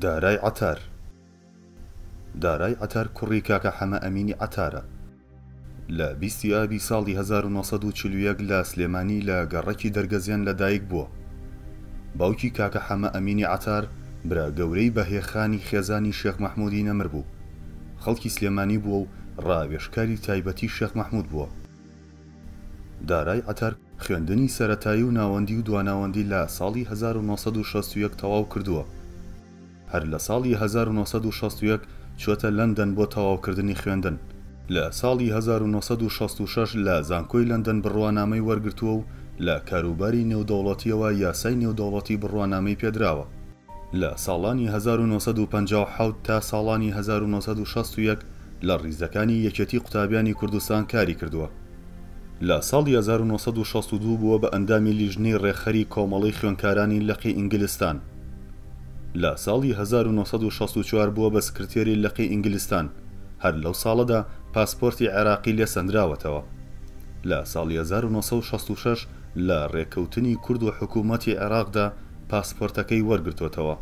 دارای عتار دارای عتار کوڕی کاکە حەمە ئەمینی عتارە لە بیستیابی ساڵی 1940 لە سلێمانی لە گەڕەکی دەرگەزیان لەدایک بووە باوکی کاکە حەمە ئەمینی عتار برا گەورەی بەهێخانی خێزانی شێخ مەحمودی نەمر بوو خەڵکی سلێمانی بووە و ڕاوێشکاری تایبەتی شێخ مەحمود بووە دارای عتار خوێندنی سەتایی و ناوەندی و دواناوەندی لە ساڵی 1960 تەواو کردووە هەر لە ساڵی 1960 چوەتە لەندەن بۆ تەواوکردنی خوێندن لە ساڵی 1966 لە زانکۆی لەندەن بڕوانامەی وەرگتووە و لە کاروباری نێودەوڵەتیەوە یاسای نێودەوڵەتی بڕوانامەی پێدراوە لە ساڵانی 1950 تا ساڵانی 1961 لە ڕیزەکانی یەکەتی قوتابیانی کوردستان کاری کردووە لە ساڵی 1962 بووە بە ئەندامی لیژنەی ڕێخەری کۆمەڵی خوێنکارانی لەقی ئینگلیستان لە ساڵی 1964 بووە بە سکرتێری لەقی ئینگلیستان هەر لەو ساڵەدا پاسپۆرتی عێراقی لێ سندراوەتەوە لە ساڵی 1966 لە ڕێککەوتنی کورد و حکوومەتی عێراقدا پاسپۆرتەکەی وەرگرتوتەوە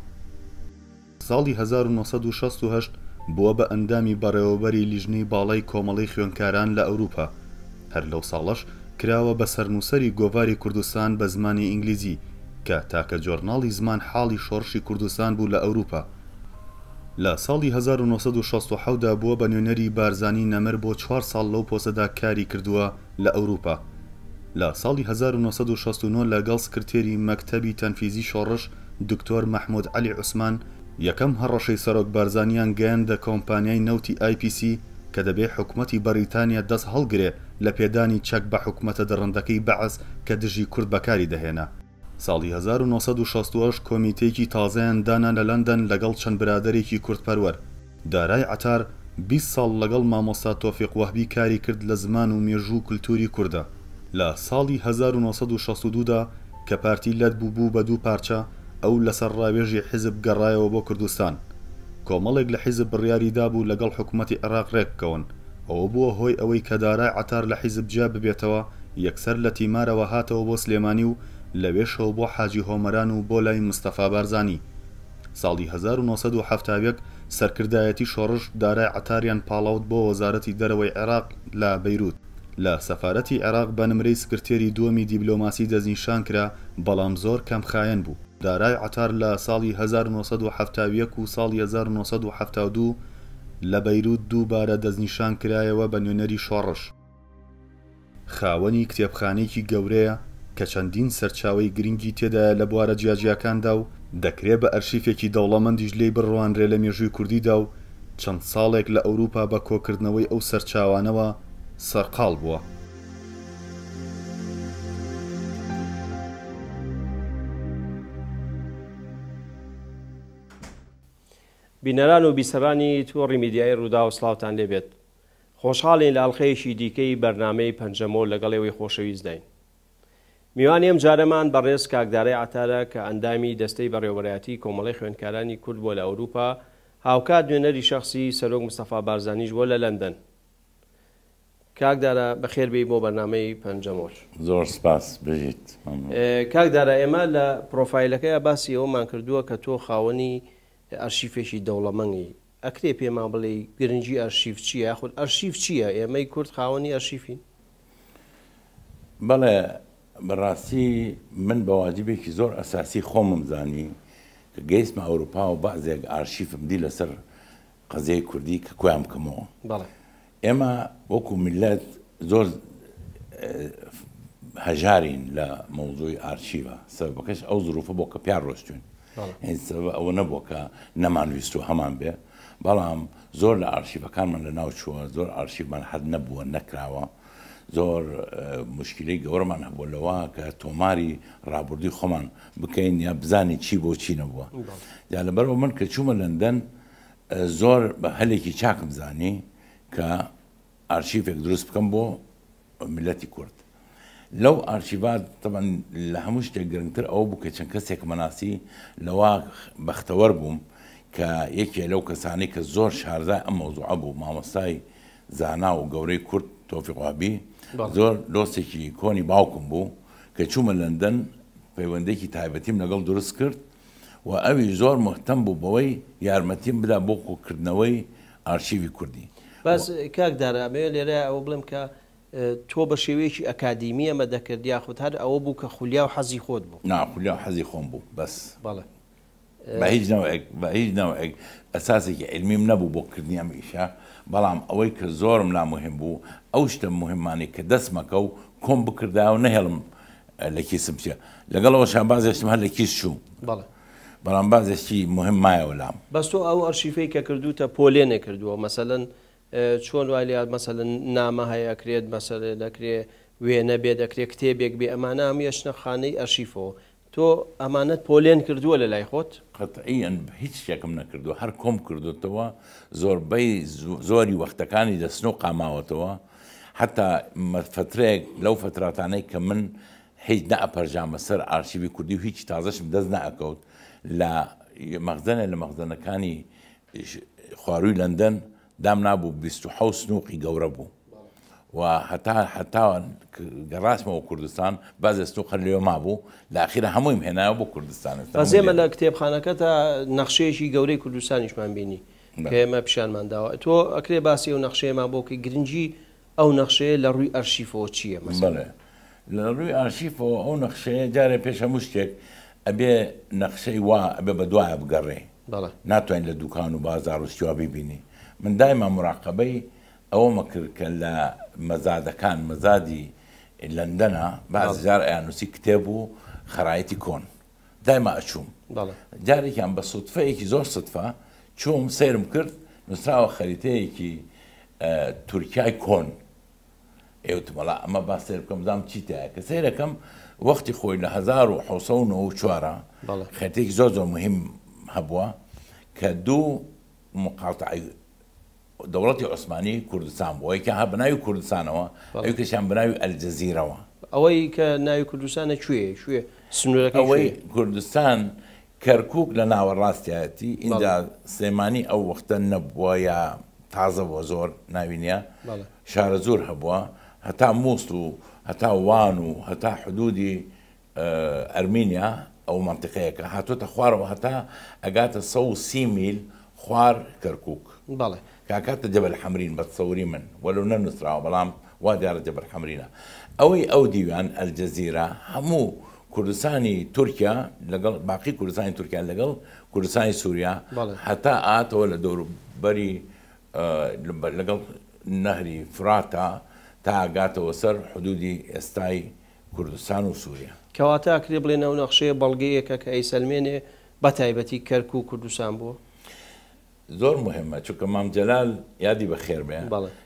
ساڵی 1968 بووە بە ئەندامی بەڕێوەبەری لیژنەی باڵای کۆمەڵی خوێنکاران لە ئەوروپا هەر لەو ساڵش کراوە بە سەرنووسری گۆڤاری کوردستان بە زمانی ئینگلیزی کە تاکە جۆرناڵی زمان حاڵی شۆڕشی کوردستان بوو لە ئەوروپا لە ساڵی 1960دا بووە بە نوێنەری بارزانانی نەمەر بۆ 4 ساڵ لەو پۆسەدا کاری کردووە لە ئەوروپا لە ساڵی 1969 لەگەڵ سکرتێری مەکتەبی تەنفیزی شۆڕش دکتۆر مەحمود علی عوسمان یەکەم هەڕەشەی سەرۆک بارزانیان گەیاندە کۆمپانیای نەوتی آیPC کە دەبێ حکوومەتتی بەریتانیا دەست هەڵگرێ لە پێدانی چەک بە حکوومەتە دەڕندەکەی بەعس کە دژی کورد بەکاری دەهێنا ساڵی 1960 کۆمیتێکی تازەیان دانا لە لەندەن لەگەڵ چەند برادێکی کورتپەروەر دارای عتار 20 ساڵ لەگەڵ مامۆستا تۆفیق وەحبی کاری کرد لە زمان و مێژوو کللتوری کووردە لە ساڵی 1962دا کە پارتی لەت بوو بوو بە دوو پارچە ئەو لەسەر ڕاوێژی حیزب گەڕایەوە بۆ کوردستان کۆمەڵێک لە حیزب بڕیاریدا بوو لەگەڵ حکوومەتتی عراق ڕێککەون ئەوە بووە هۆی ئەوەی کە دارای عتار لە حیزب جیا ببێتەوە یەکسەر لە تیمارەوە هاتەوە بۆ سلێمانی و لەوێشەوە بۆ حاجی هۆمەران و بۆ لای مستەفا بارزانانی ساڵی 1970 سەرکردایەتی شۆڕش دارای عتاریان پاڵاوت بۆ وەزارەتی دەرەوەی عێراق لە بەیروت لە سەفاەتی عێراق بە نمرەی سکرتێری دووەمی دیبلۆماسی دەزیشان کرا بەڵام زۆر کەمخایەن بوو دارای عتار لە ساڵی 1970 و ساڵی 1972 لە بەیروت دووبارە دەستنیشان کرایەوە بە نوێنەری شۆڕش خاوەنی کتێبخانێکی گەورەیە کە چەندین سەرچاوی گرنگی تێدا لە بوارە جیاجیەکاندا و دەکرێت بە ئەرشیفێکی دەوڵەمەندیش لێ بڕوانرێ لە مێژووی کوردیدا و چەند ساڵێک لە ئەوروپا بە کۆکردنەوەی ئەو سەرچاوانەوە سەرقال بووە. بینەران و بیسەرانی تۆڕی میدیای ڕوودا و سلااوان لێبێت خۆشحاڵین لە ئەڵلقەیەشی دیکەی بەرنمەی پەنجەمۆ لەگەڵێەوەی خۆشەویست داین میوانی ئەم جارەمان بەڕێز کاکدارای عتارە کە ئەندامی دەستەی بەڕێوەرایەتی کۆمەڵی خوێندکارانی کورد بۆ لە ئەوروپا هاوکات دوێنەری شخصی سەرۆک مستەفا بارزانانیش بۆ لە لەندەن کاکدارە بەخێربی بۆ بەنامەی پەنجەمۆر زۆر سپاس بژیت کاکدارە ئێمە لە پرۆفایلەکەی باسی ئەومان کردووە کە تۆ خاوەنی ئەرشیفێکی دەوڵەمەنگی ئەکرێ پێما بڵێ گرنگی ئەرشیف چیە خود ئەرشیف چییە ئێمەی کورد خاوەنی ئەرشیفین بەڵێ بەڕاستی من بەواجبێکی زۆر ئەساسی خۆمم زانی کە گەیستمە ئەوروپا و بەعزێک ئارشیفم دی لەسەر قەزەیە کوردی کە کویان بکەمەوە ئێمە وەکو میلەت زۆر هەژارین لە مۆزوی ئارشیوە سەبەکەش ئەو زروفە بۆ کە پیان ڕۆشتون ئەوە نەبووە کە نەمانویست و هەمان بێ بەڵام زۆر لە ئارشیفەکانمان لە ناو چووە زۆر ئارشیفمان حد نەبووە نەکراوە زۆر مشکلی گەورەمان هەبوو لەوە کە تۆماری ڕابردی خۆمان بکەین یا بزانی چی بۆ چی نەبووە یا لەبەرەوە من کە چوومە لەندەن زۆر بە هەلێکی چاکم زانی کە ئارشیفێک دروست بکەم بۆ ملەتی کورد لەو ئارشیبات تەبەن لە هەموو شتێک گرنگتر ئەو بوو کە چەند کەسێک مەناسی لەوە بەختەوەەر بووم کە یەکێ لەو کەسانی کە زۆر شاردا ئەم مۆزوع بوو مامۆستای زانا و گەورەی کورد تۆفیقابی زۆر دۆستێکی کۆنی باوکم بوو کە چوومە لەندەن پەیوەندێکی تایبەتیم لەگەڵ دروست کرد و ئەوی زۆر محتەم بوو بەوەی یارمەتیم بدا بۆ قوکردنەوەی ئارشیوی کوردی بەس کاکدارامێ لێرە ئەوە بڵم کە تۆ بە شێوەیەکی ئەکادیمی ئەمە دەکرد یاخود هەر ئەوە بوو کە خولیا و حەزی خۆت بوو ناخولیا و حەزی خۆم بوو بەس بەڵێ بە هیچ نەوە ئەساسێکی علمیم نەبوو بۆ کردنی ئەم ئیشە بەڵام ئەوەی کە زۆرم نامهم بوو ئەو شتە مهمانی کە دەستمەکە و کۆم بکردا و نەهێڵم لە کیسم چە لەگەڵەوە شانبازێشم هەر لە کیس چوو بەڵام بازێکی مهم مایەوە لام بەست تۆ ئەو ئەرشیفەی کە کردوتە پۆلێ نەکردووە مەسەن چۆن وایات مەسەن نامە هەیەکرێت مەسەر دەکرێت وێنە بێ دەکرێت کتێبێک بێ ئەمانە هەم یەشنە خانەی ئەشیفەوە تو امانت پولین کردووە لە لای خود؟ قەتعیان هیچ شتێکم نەکردو هەر کۆم زوری زۆربەی زۆری وەختەکانی قاما و قاماوەتەوە حتا فترێک لەو فتراتانەی کە من هیچ نەپەرژامە سر آرشیوی کوردی و هیچ تازەشم دەست ل مخزن ل لە کانی خواروی لندن دام و 26 نوقی گەورە بوو و هەتا هەتاوان گەڕاستمەوە کوردستان بازست و خەلەوە مابوو لاخیرە هەمووی هێناوە بۆ کوردستان بەزێمە لە کتێبخانەکە تا نەخشەیەکی گەورەی کوردستانیشمان بینی ئێمە پیشانمانداوە تۆ ئەکرێ باسی ئەو نەخشەیەمان بۆکە گرنگی ئەو نەخشەیە لە ڕووی ئەرشیفۆ چییە مەسڵێ لە ڕووی ئارشیفەوە ئەو نەخشەیە جارێ پێش هەموو شتێک ئەبێ نەخشەی وا ئەبێ بە دوایە بگەڕێ ناتوانین لە دوکان و بازار و سیوا ببینی من دایمە مراقبەی ئەوە مەکرد کە لە مەزادەکان مەزادی لەندەنە بازجار ئەیانوسی کتێب و خراەتی کۆن دایما ئەچوم جارێکیان بە سوتفەیەکی زۆر سوتفە چوم سرم کرد نووسراوە خەریتەیەکی تورکای کۆن ئێوتمەڵا ئەمە با سێر بکەم زام چیتەیە کە سێرەکەم وەختی خۆی لە 1970 چوارە خەتێک زۆ زۆر مهم هەبووە کە دوو مقاڵتە دەوڵەتی عوسمانی كردستان بۆ ئەوەیکە ها بەناوی کوردستانەوە ئەوکەشیان بناوی ئەلجەزیرەوە ئەوەی کە ناوی کوردستانە كردستان کوێ سنوورەکەەوەی کوردستان کەرکک لە ناوەڕاستیەتی ئینجا سێمانی ئەو وەختە نەبووە یا تازە بۆ زۆر ناوینە شارە زۆر هەبووە هەتا موست و هەتا وان و هەتا حدودی اه، ئەرمینیا ئەو منطقەیەەکە هاتوتە خوارەوە هەتا ئەگاتە سە و سی خوار كركوك بله كاكات جبل حمرين بتصوري من ولو نسرع بلام وادي على جبل حمرين اوي او عن الجزيره همو کوردستانی تورکیا لەگەڵ باقی کوردستانی تورکیا لەگەڵ کوردستانی سووریا آه، هەتا ئاتەوە لە دەوروبەری لەگەڵ نەهری فراتا تا ئاگاتەوە سەر حدودی ئێستای کوردستان و سووریا کەواتە ئەکرێ بڵێن ئەو نەخشەیە بەڵگەیەکە کە ئەیسەلمێنێ بە تایبەتی کەرک و کوردستان زۆر مهمە چونکە مام جەلال یادی بە خێر بێ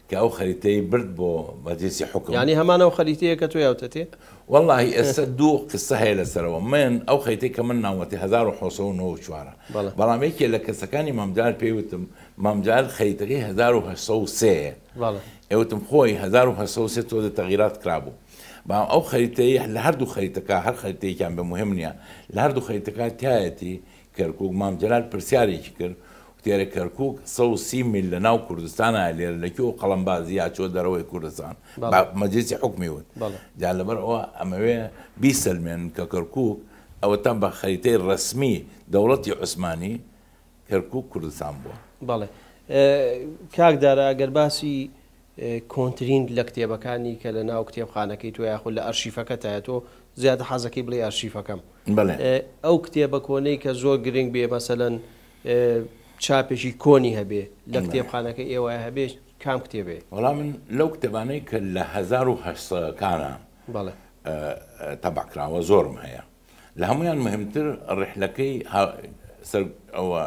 کە ئەو أو برد بۆ بەجێسی حکم ینی هەمانەو خەریتەیە کە تۆ یاوتەتێ واللهی ئێستا دوو قسە هەیە لەسەرەوە من ئەو خەیتەی کە من ناوەتی 1990 چوارە بەڵامێکی لە کەسەکانی مامجار پێوتم مامجار خەیتەکەی 1970 ئێوتم خۆی 1970 تۆ لە تەغیرات کرابوو. بەڵام ئەو خەریتەی لە هەردوو خەریتەکە هەر خەریتەیەکیان بە مهم نییە لە هەردوو خەریتەکە تایەتی مام جلال پرسیارێکی کرد کتێرە کەرکک سی میل لە ناو کوردستانە لێر لەکی و قەڵمبازی یا چۆ دەرەوەی کوردستان مەجێسی حکمیون جا لەبەر ئەوە ئەمەوێ بیسەلمێن کە کەرکک ئەوە تەم بە خەریتەی ڕسمی دەوڵەتی عوسمانی کەرکک کوردستان بووە بەڵێ کاکدارە ئەگەر باسی کۆنتترین لە کتێبەکانی کە لە ناو کتێبخانەکەی تۆ یاخود لە ئەرشیفەکەتایە تۆ زیاتر حەزەکەی بڵێ ئەرشیفەکەم ئەو کتێبە کۆنەی کە زۆر گرنگ بێ مەسەلەن چاپێکی کۆنی هەبێ لە کتێبخانەکە ئێوە هەبێ کام کتێبێ وەڵام من لەو کتێبانەی کە لە 1970کانە تەباکراوە زۆرم هەیە لە هەمویان مهمتر ڕحلەکەی ئەوە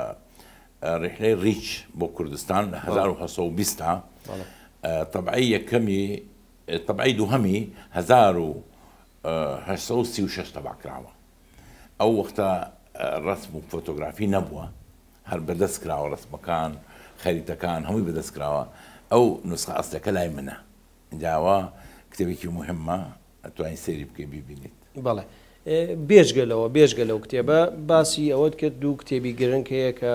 ڕحلەی ریچ بۆ کوردستان لە 1920 تەبعی یەکەمی تەبعی دووهەمی 1936 تەباکراوە ئەو وەختە ڕسم و فۆتۆگرافی نەبووە هەر بەردەست کراوە ڕستمەکان خەریتەکان هەمووی بەدەست کراوە ئەو نوسخە ئەستەکە لای منە جاوە کتێبێکی مهمە ئەتوانین سێری بکەین ببینیت بەڵێ بێژگەلەوە بێژگە لەو کتێبە باسی ئەوەت کرد دوو کتێبی گرنگکەیە کە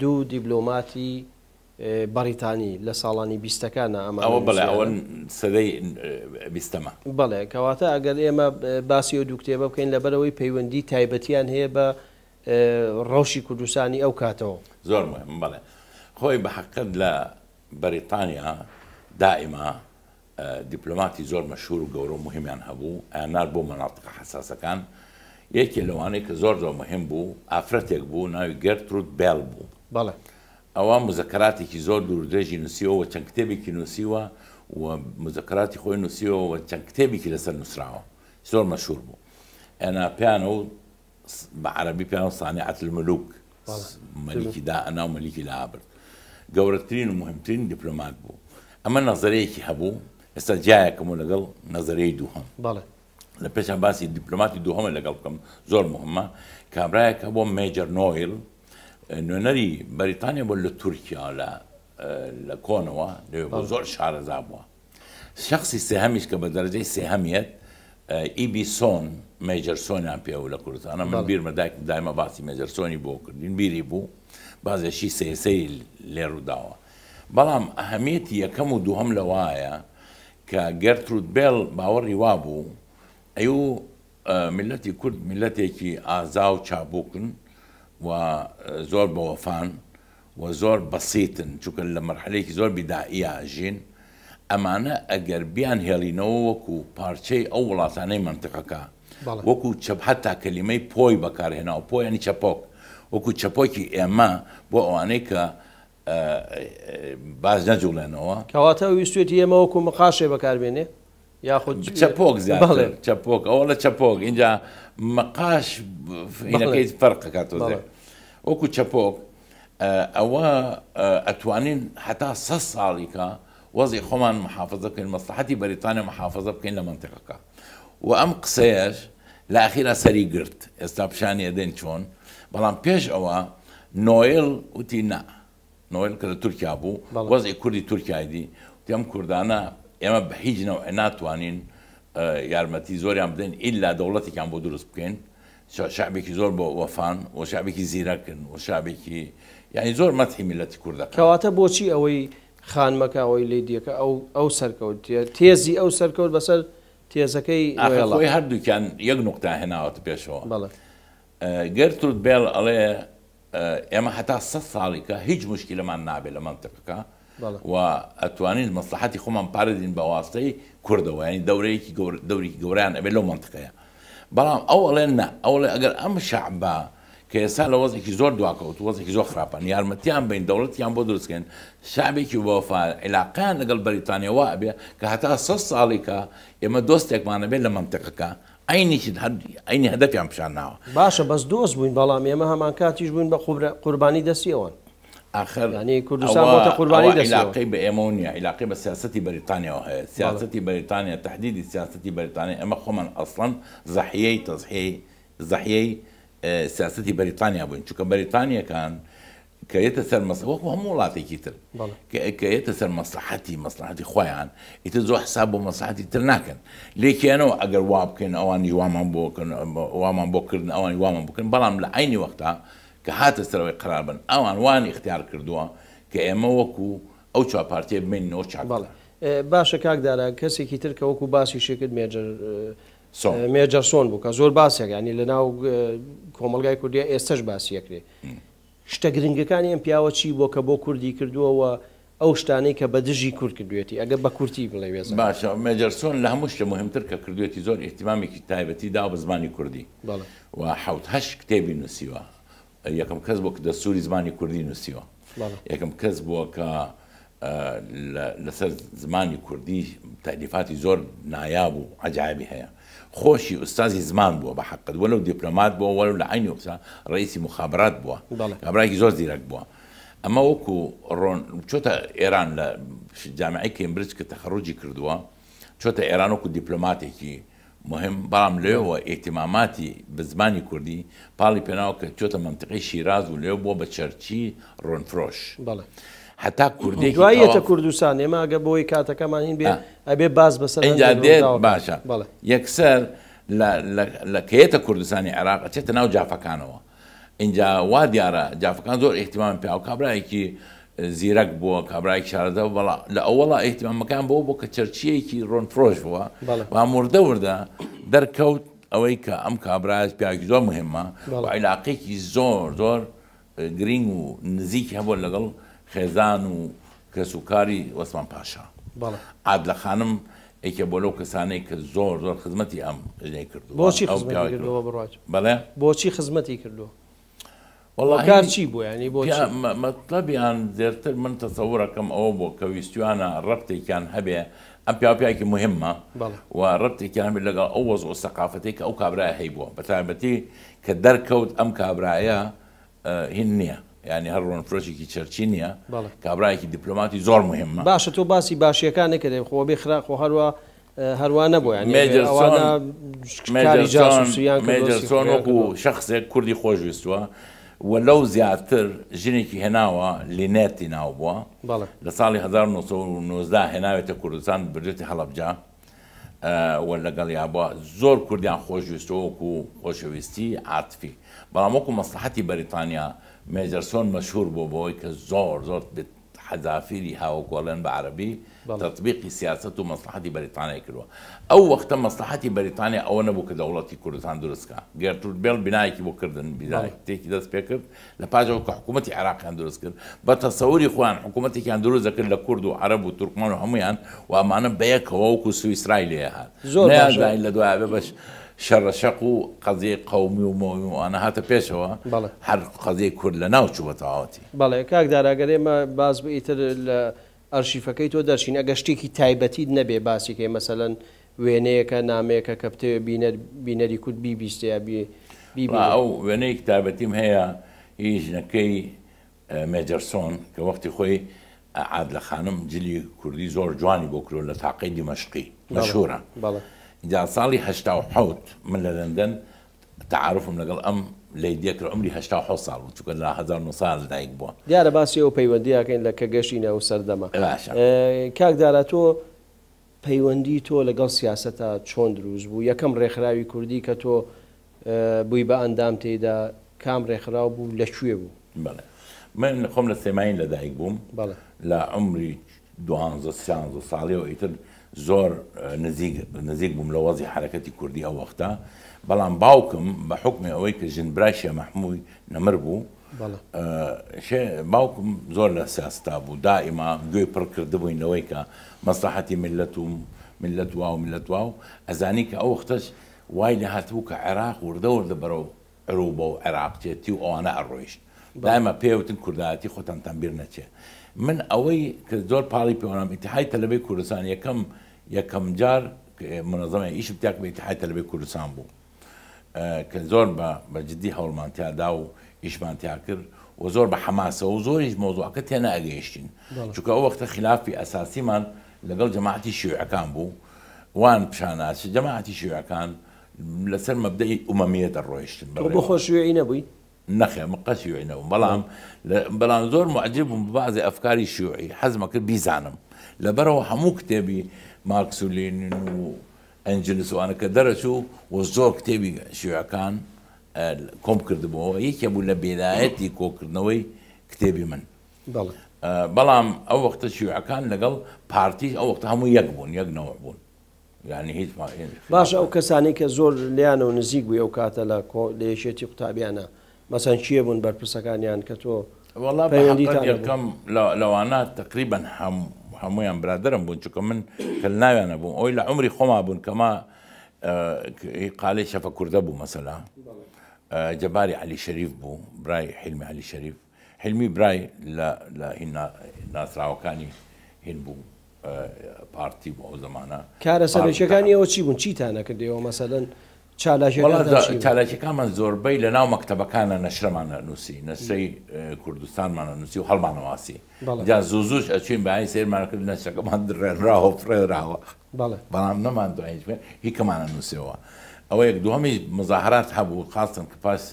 دوو دیبلۆماتی بەریتانی لە ساڵانی بیستەکانە ئەمە ئەوە بڵێ ئەوەن سەدەی بیستەمە بڵێ کەواتە ئەگەر ئێمە باسی و دوو کتێبە بکەین لەبەرەوەی پەیوەندی تایبەتیان هەیە بە ڕەوشی کوردستانی ئەو کاتەوە زۆر بڵێ خۆی بە حقت لە بەریتانیا دائما دیپلۆماتی زۆر مەشهور و گەورە و مهمیان هەبوو ئەنار بۆ مەناتقە حساسەکان یەکی لەوانەیە کە زۆر زۆر مهم بوو ئافرەتێک بوو ناوی گەرتروت بێل بوو بەڵێ ئەوە مزەکەاتێکی زۆر دوورودێژی نووسیەوە چەند کتێبێکی نووسیوە و مزەکەاتی خۆی نووسیەوە چەند کتێبێکی لەسەر نووسراوە زۆر مەشهور بوو ئەنا پیانە و بعربي بيان صانعة الملوك مەلیکی دا أنا و مەلیکی لە ئابرد گەورەترین و مهمترین دیپلۆمات بوو ئەمە نظرەیەکی هەبوو ئێستا جایەکەم و لەگەڵ نظرەی دووهم لە دوهم باسی دیپلۆماتی دووهمە لەگەڵ بکەم زۆر مهمە کابراایەکە بۆ مێجر نۆیل نوێنەری بەریتانیا بۆ لە تورکیا لە لە کۆنەوە لێ بۆ زۆر شارەزا سون میجر مەجرسۆنیان هم پیاو کوردستانە من بیرم دایک دایمە باسی مەجرسۆنی بۆ کردین بیری شی سی سی لێ ڕووداوە بەڵام اهمیتی یەکەم و دووهەم آه، لەوایە کە گەرتروت بێڵ باوەڕی وا بوو ئەو ملەتی کورد ملەتێکی ئازا و چابووکن و زور بەوەفان و زۆر بەسیتن چونکە لمرحله مەرحلەیەکی زور بیدائیە آجین ئەمانە ئەگەر بیان هێڵینەوە وەکو پارچەی ئەو وڵاتانەی منتقەکە وەکو چەبحەت تا کەلیمەی پۆی بەکارهێناوە پۆیانی چەپۆک وەکو چەپۆکی ئێمە بۆ ئەوانەی کە باز نەجوڵێنەوە کەواتە ویستێتی ئێمە وەکو مقاشێ بەکاربێنێ یاخود چەپۆک زیاتر چەپۆک ئەوە لە چەپۆک اینجا مەقاش هینەکەی فەرقەکە تۆ وەکو چەپۆک ئەوە ئەتوانین حتا سە ساڵیکە وضعي خمان محافظة كاين مصلحتي بريطانيا محافظة كاين لمنطقة كا وام قساش لأخيرا سري قرت استابشان يدين چون بلان بيش اوا نويل وتي نا نويل كده تركيا بو وضعي كردي تركيا دي تيام كردانا اما بحيج نوع ناتوانين یارمەتی زۆریان بدەین ئللا دەوڵەتێکیان بۆ دروست بکەین شعبێکی زۆر زور وەفان و شعبێکی زیرەکردن و شعبێکی یعنی زۆر مەتحی میلەتی کوردەکە کەواتە بۆچی خانمەکە ئەوی لی دیەکە ئەو ئەو سەرکەوت تێزی ئەو سەرکەوت بەسەر تێزەکەی ئەوی هەردووکیان یەک نقطتا هێناوەتە پێشەوە اه، گەرتوت بێڵ ئەڵێ اه، ئێمە هەتا سە ساڵیکە هیچ مشکلەمان نابێت لە منتەقەکە و ئەتوانین مەسلحەتی خۆمان پارەدین بە واستەی کوردەوەیانی دەورەیەکی دەوری گەوریان ئەبێت لەو منتقەیە بەڵام ئەو ئەڵێن نە ئەو ئەگەر ئەم شعبە که کە ئێستا لە وەزێکی زۆر دواکەوت وەزێکی زۆر خراپان یارمەتیان بین دولت بود روز کن شعبی که علاقه نقل بریتانیا دەوڵەتیان بۆ دروستکەن شعبێکی بۆفا علاقیان لەگەڵ بەریتانیاەوە ئەبێ کە هەتا سە ساڵیکە ئێمە دۆستێکمانە بێت لە مەمتەکەەکە ئەینیشت ئەینی هەدەفیان پیشان ناوە باشە بەس دۆست بووین اما ئێمە هەمان کاتیش بووین قربانی دستی دەسیەوە. آخر یعنی کردستان قربانی دستی علاقه به دسوا علاقه به سیاستی بریتانیا و هست سیاستی بریتانیا تحديد سیاستی بریتانیا أما خودمان أصلا ضحية تضحية ضحية سیاستی بەریتانیا بووین چونکە بەریتانیەکان کەێتە سەر مەسەوەکو هەموو وڵاتێکی تر کەێتە سەر مەسلحەتی مەسلحاتی خۆیان ئیتە زۆر حساب بۆ مەسلحاتی تر ناکەن لێکیانەوە ئەگەر وا بکەن ئەوانی وامان بۆکن وامان بۆکردن ئەوانی وامان بکەن بەڵام لە عینی وەختا کە هاتە سەرەوەی قرار بن ئەوان وان اختیار کردووە کە ئێمە وەکو ئەو چاپارتێ بمێنەوە چاک أه، باشە کاکدارە کەسێکی ترکە وەکو باسی شێکرد مێجر أه، مێجە سۆن بوو کە زۆر باسێک ینی لە ناو کۆمەلگای کوردی ئێستش باسیەکرێ شتە گرنگەکانی ئەم پیاوە چی بۆ کە بۆ کوردی کردووەوە ئەو شتانەی کە بە دژی کورد کردوێتی ئەگە بە کورتی بڵێ وێز باشە مێجەرسۆن لە هەموو شتە مهمتر کە کردوێتی زۆر احتیمامێکی تایبەتی دا بە زمانی کوردی و حوتهش کتێبی نووسیوە یەکەم کەس بۆ کە دەسووری زمانی کوردی نووسیوە یەکەم کەس بووە کە لەسەر زمانی کوردی تەلیفاتی زۆر نایاب و عجاابی هەیە خوشي استاد زمان بوا بحقد ولو دیپلمات بود ولو بود. رئيس مخابرات بوا مخابرات بله. زور ديرك بود. اما وكو رون چوتا ایران لا جامعه کامبریدج که تخرجی کردوا چوتا ایران وکو که مهم برام لهو اهتماماتی کردی کردی بالی بناو که چوتا منطقه شیراز بود بوا چرچی رون فروش بله هەتا کوردی دوایەتە کوردستان ئێمە ئەگە بۆی کاتەکەمان هین بێ ئەبێ باز بەسەر باشە یەکسەر لە کێتە کوردستانی عێراق چێتە ناو جافەکانەوە اینجا وا دیارە جافەکان زۆر احتیمان پیا و کابراایکی زیرەک بووە کابراایك شارەدە بەڵا لە ئەوڵا ئەیتمەکان بۆ بۆ کە چەرچیەکی ڕۆنفرۆش بووە وا مردەوردە دەرکەوت ئەوەی کە ئەم کابراز پیاکی زۆر مهمە عیلاقێکی زۆر زۆر گرنگ و نزیک هەبوو لەگەڵ خێزان و کەسوکاری وەسمان پاشا عاد لە خانم ئەیکە بۆ لەو کەسانەی کە زۆر زۆر خزمەتی ئەم ژنەی کرد بۆچی بڵێ بۆچی خزمەتی کردو کار چی بۆ ینی بۆ مەطلبیان زێرتر من تەسەورەکەم ئەوە بۆ کە ویستیانە ڕەتێکیان هەبێ ئەم پیاپیاکی مهمە و ڕەتێکیان هەبێت لەگەڵ ئەو وەز و سەقافەتی کە ئەو کابراە هەیبووە بەتابەتی کە دەرکەوت ئەم کابراایە هین نییە ینی هەر ڕۆنفرۆشێکی چەرچی نییە کابراایکی دیپلۆماتی زۆر مهمە باشە تۆ باسی باشیەکان نکردێ خۆ بێ خراخ و هەروە هەروە نەبوویانجیۆن وەکو شخصێک کوردی خۆشویستوە وە لەو زیاتر ژنێکی هێناوە لێنێتی ناو بووە لە ساڵی 1990 هێناوێتە کوردستان بردێتی هەڵبجا وە لەگەڵ یابە زۆر کوردیان خۆشویستەوەکو خۆشەویستی عاتفی بەڵام وەکو مەسلحەتی بەریتانیا ميجرسون مشهور بو كزور زور بحذافيري هاو كولن بعربي تطبيق سياسته مصلحتي بريطانيا كروا او وقت مصلحتي بريطانيا او نبو دولتي كردستان درسكا جيرترود بيل بنايك بو كردن بدايه تيكي دس بيكر لباجو حكومتي عراق اندلس كرد بتصوري اخوان حكومتي كان دروز ذكر لكرد وعرب وتركمان وهميان وامانه بيك هو كو سويسرائيلي هذا زور باش شەڕە شەق و قەزیە قومی و مۆمی وانە هاتە پێشەوە هەر قەزیە کورد لە ناوچوو بە تەواوەتی بەڵێ کاک داراگەرێمە باز ئیتر لە ئەرشیفەکەی تۆ دەرشینە گەشتێکی تایبەتی نەبێ باسیکەی مەسەەن وێنەیەەکە نامەیەەکە کە بتێ بینەری کورد بیبیستەیە بێ ئەو وێنەی کتابەتیم هەیە هیچ نەکەی مێجەرسۆن کە وەختی خۆی عاد لە خانم جلی کوردی زۆر جوانی بۆ کرۆ لە تاقیی مەشقی مەشهورە بەڵێ جا ساڵی هشتا حوت من لە لندن تعاعرفم لەگەڵ ئەم لی دیکر عمری هشتا ح ساڵ چکە لە 1970 سال دایک بووە دیارە باسی ئەو پەیوەندیاکەین لە کە گەشتینە و سەردەما کاکدارە تۆ پەیوەندی تۆ لەگەڵ سیاستە چۆن دروست بوو یەکەم ڕێکخراوی کوردی کە تۆ بووی بە ئەندام تێدا کام ڕێکخراو بوو لەکوێ بوو من خۆم لە سێماین لەدایک بووم لە عمری دو ساڵی و ئیتر زور نزیک بووم لە وەزی كردية کوردی بلان وەختە بحكم باوکم بە حکمی ئەوەی کە ژنبراشە مەحمووی نەمر بوو آه، باوکم زۆر لە دائما گوێ پڕکرد بووینەوەی کە مەسلحەتی ملت و ملت وا و ملت وا و ئەزانی کە ئەو وختش وای لە هاتبوو کە عێراق وردەوردە بەرەو عروبە و دائما پێوتن کوردایەتی خۆتان تەمبیر نەچێت من ئەوەی کە زۆر پاڵی پێوەنامیتیهای تەلبەی کوردستان یەکەم یەکەم جار منەظەمە ئیش بتیاک بەتیهای تەلبەی کوردستان بوو کە زۆر بە جددی هەوڵمانتیادا و ئیشمانتیا کرد و زۆر بە حماسەوە و زۆریش مۆزوعکە تێناگەیشتین چونکە ئەو وەختە خلافی ئەساسیمان لەگەڵ جەماعتی شێعەکان بوو وان پیشاناسی جەماعتی شێعەکان لەسەر مەبدەی عمەمیەتە ڕۆیشتن بۆ خۆشوێ نەبووی نخي مقە شيوعي نو بەڵام زۆر زور معجب ببعض افكار الشيوعي کرد بيزانم لبرو حمو كتابي ماركس ولينين وانجلس وانا كدرسو وزور كتابي شيوعي كان كوم کردبەوە هيك بوو لبدايتي كو كردنوي كتابي من بەڵام آه، او وقت الشيوعي كان لقل بارتي او وقت یەک يقبون یەکنەوە بوون ینی يعني هیچ باش ئەو کەسانی کە زۆر لیانەوە نزیک بوو ئەو کاتە لە لەیەشێتی مەسەن چییە بوون بەرپرسەکانیان کە تۆ وڵام لەوانات تقریبا هەموو هەمویان برادرم بون چکە من کەل ناویانە بووم ئەوی لە عمری خۆما بوون کەما اه، قالی شەفە کووردە بوو حلمي اه، جەباری علی شەریف بوو برای حلمی علی شەریف حلمی برای لە ناسراوەکانی هین بوو اه، پارتی أنا ئەو زمانە کارە سەرشەکانی ئەوە چی بوون چیتانە کردەوە مثلا چالاکەکانمان زۆربەی لە ناو مەکتتەبەکانە نەشرەمانە نووسی نەسەی کوردستانمانە نووسی و هەڵمانەواسی جا زوزوش ئەچین بەی سێرمانەکرد نەشەکەمان درێنرا و فرێراوە بەڵام نەمان دوێ هیکەمانە نووسەوە. ئەوە یەک دووەمی مزاهرات هەبوو خاستن کە پاس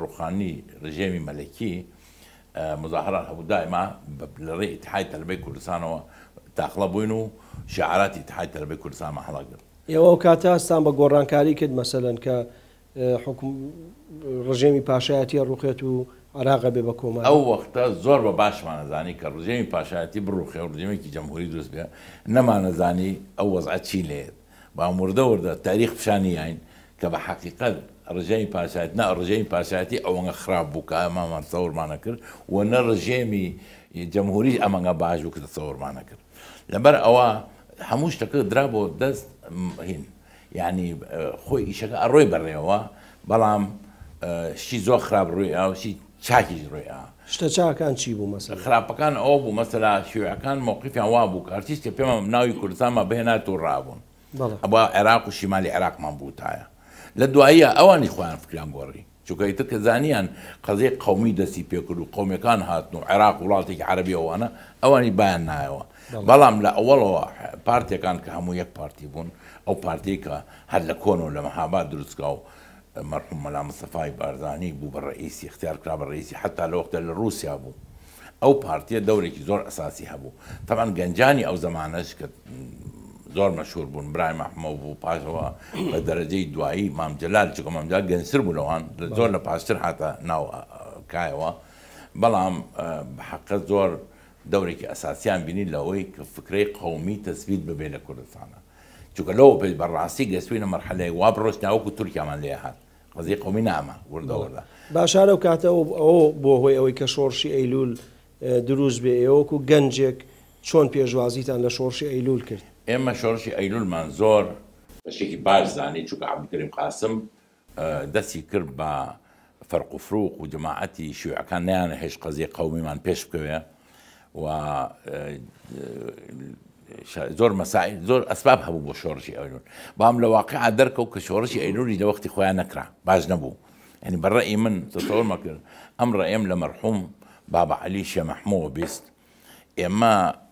ڕوخانی ڕژێمی مەلەکی مزاهرات هەبوو دایما لەڕێ تهای تەربەی کوردستانەوە تاخڵە بووین و شعراتی تهای تەربەی کوردستان مەحڵا گرت. ئێوە ئەو کاتەستان بە گۆڕانکاری کرد مەسەلەن کە ڕژێمی پاشایەتی ڕوخێت و عراقە بێ بە کۆمە ئەو وەختە زۆر بە باشمانەزانی کە ڕژێمی پاشایەتی بڕوخێ ڕژێمێکی جمهوری دروست بێ نەمانەزانی ئەو وەزعە چی لێت با مردە وردە تاریخ پیشانیین کە بە حقیقت ڕژەی پاسات نە ڕژەی پاساتی ئەوەنگە خراپ بوو کە ئەمامان سەورمانە کرد و نە ڕژێمی جەمهوری ئەمەگە باش بوو کە سەورمانە کرد لەبەر ئەوە هەموو شتەکە درا بۆ دەست هین یعنی خۆی ئیشەکە ئەڕۆی بڕێەوە بەڵام شی زۆر خراپ ڕووی وشی چاکیش ڕێە شتە چاکان چی بوو مەسە خراپەکان ئەو بوو مەسەلا شوێعەکان مووقفیان وا بوو کارتیست کە پێمە ناوی کوردستانمە بهێنات و ڕابوون ئەبا عێراق و شیمالی عێراقمان بوو تایە لە دواییە ئەوانی خۆیان فکران گۆڕی چونکه ایت که زنیان قضیه قومی دەستی پێکرد و قومەکان هاتن و عێراق وڵاتێک عربیەوەوانە ئەوانی بایان نایەوە بەڵام لە ئەوڵەوە پارتێکان کە هەموو یەک پارتی کان بوون ئەو پارتێککە پارتی لە کۆن و لە مەهاباد دروستکە و مرحوم ملا مصطفی بارزانی بو بر رئیسی اختیار کرا بە ڕئیسی حتا لە وەختە بو او پارتی ئەو پارتیە زور اساسی ئەساسی هەبوو تەمان گەنجانی ئەو زمانەش کە زۆر مەشهور براي برای مححمەوب بوو پاشەوە بە دەرەجەی دوایی مامجلال چکە مامجال گەنسر بوونەوەوان زۆر لە پاستر هاتە ناو کایەوە بەڵام حقت زۆر دەورێکی ئەساسیان بینی لەوەی کە فکرەی قومی تەسبیت ببێ لە کوردستانە چونکە لەەوە پێ بەڕاستی گەسوینە مەرحلەی وابروش بڕۆست ناوەکو تورکیامان لێ هات قزی قومی نامە وردەوەدا باشارە و کاتە ئەو او هۆی ئەوەی کە شۆڕشی ئەیلول دروست بێ ئێوەکو گەنجێک چۆن پێشوازیتان لە کرد اما شورشي ايلول منظور شكي بارز يعني شوك عبد الكريم قاسم اه، دسي كربا فرق وفروق وجماعتي شو كان يعني هيش قضية قومي من بيش بكوية و اه، اه، زور مسائل زور اسبابها بو شورشي ايلول بام لواقع دركو كشورشي ايلول لوقت خويا نكرا باج نبو يعني بالرأي من تصور ما امر ايام لمرحوم بابا علي شيخ محمود بيست اما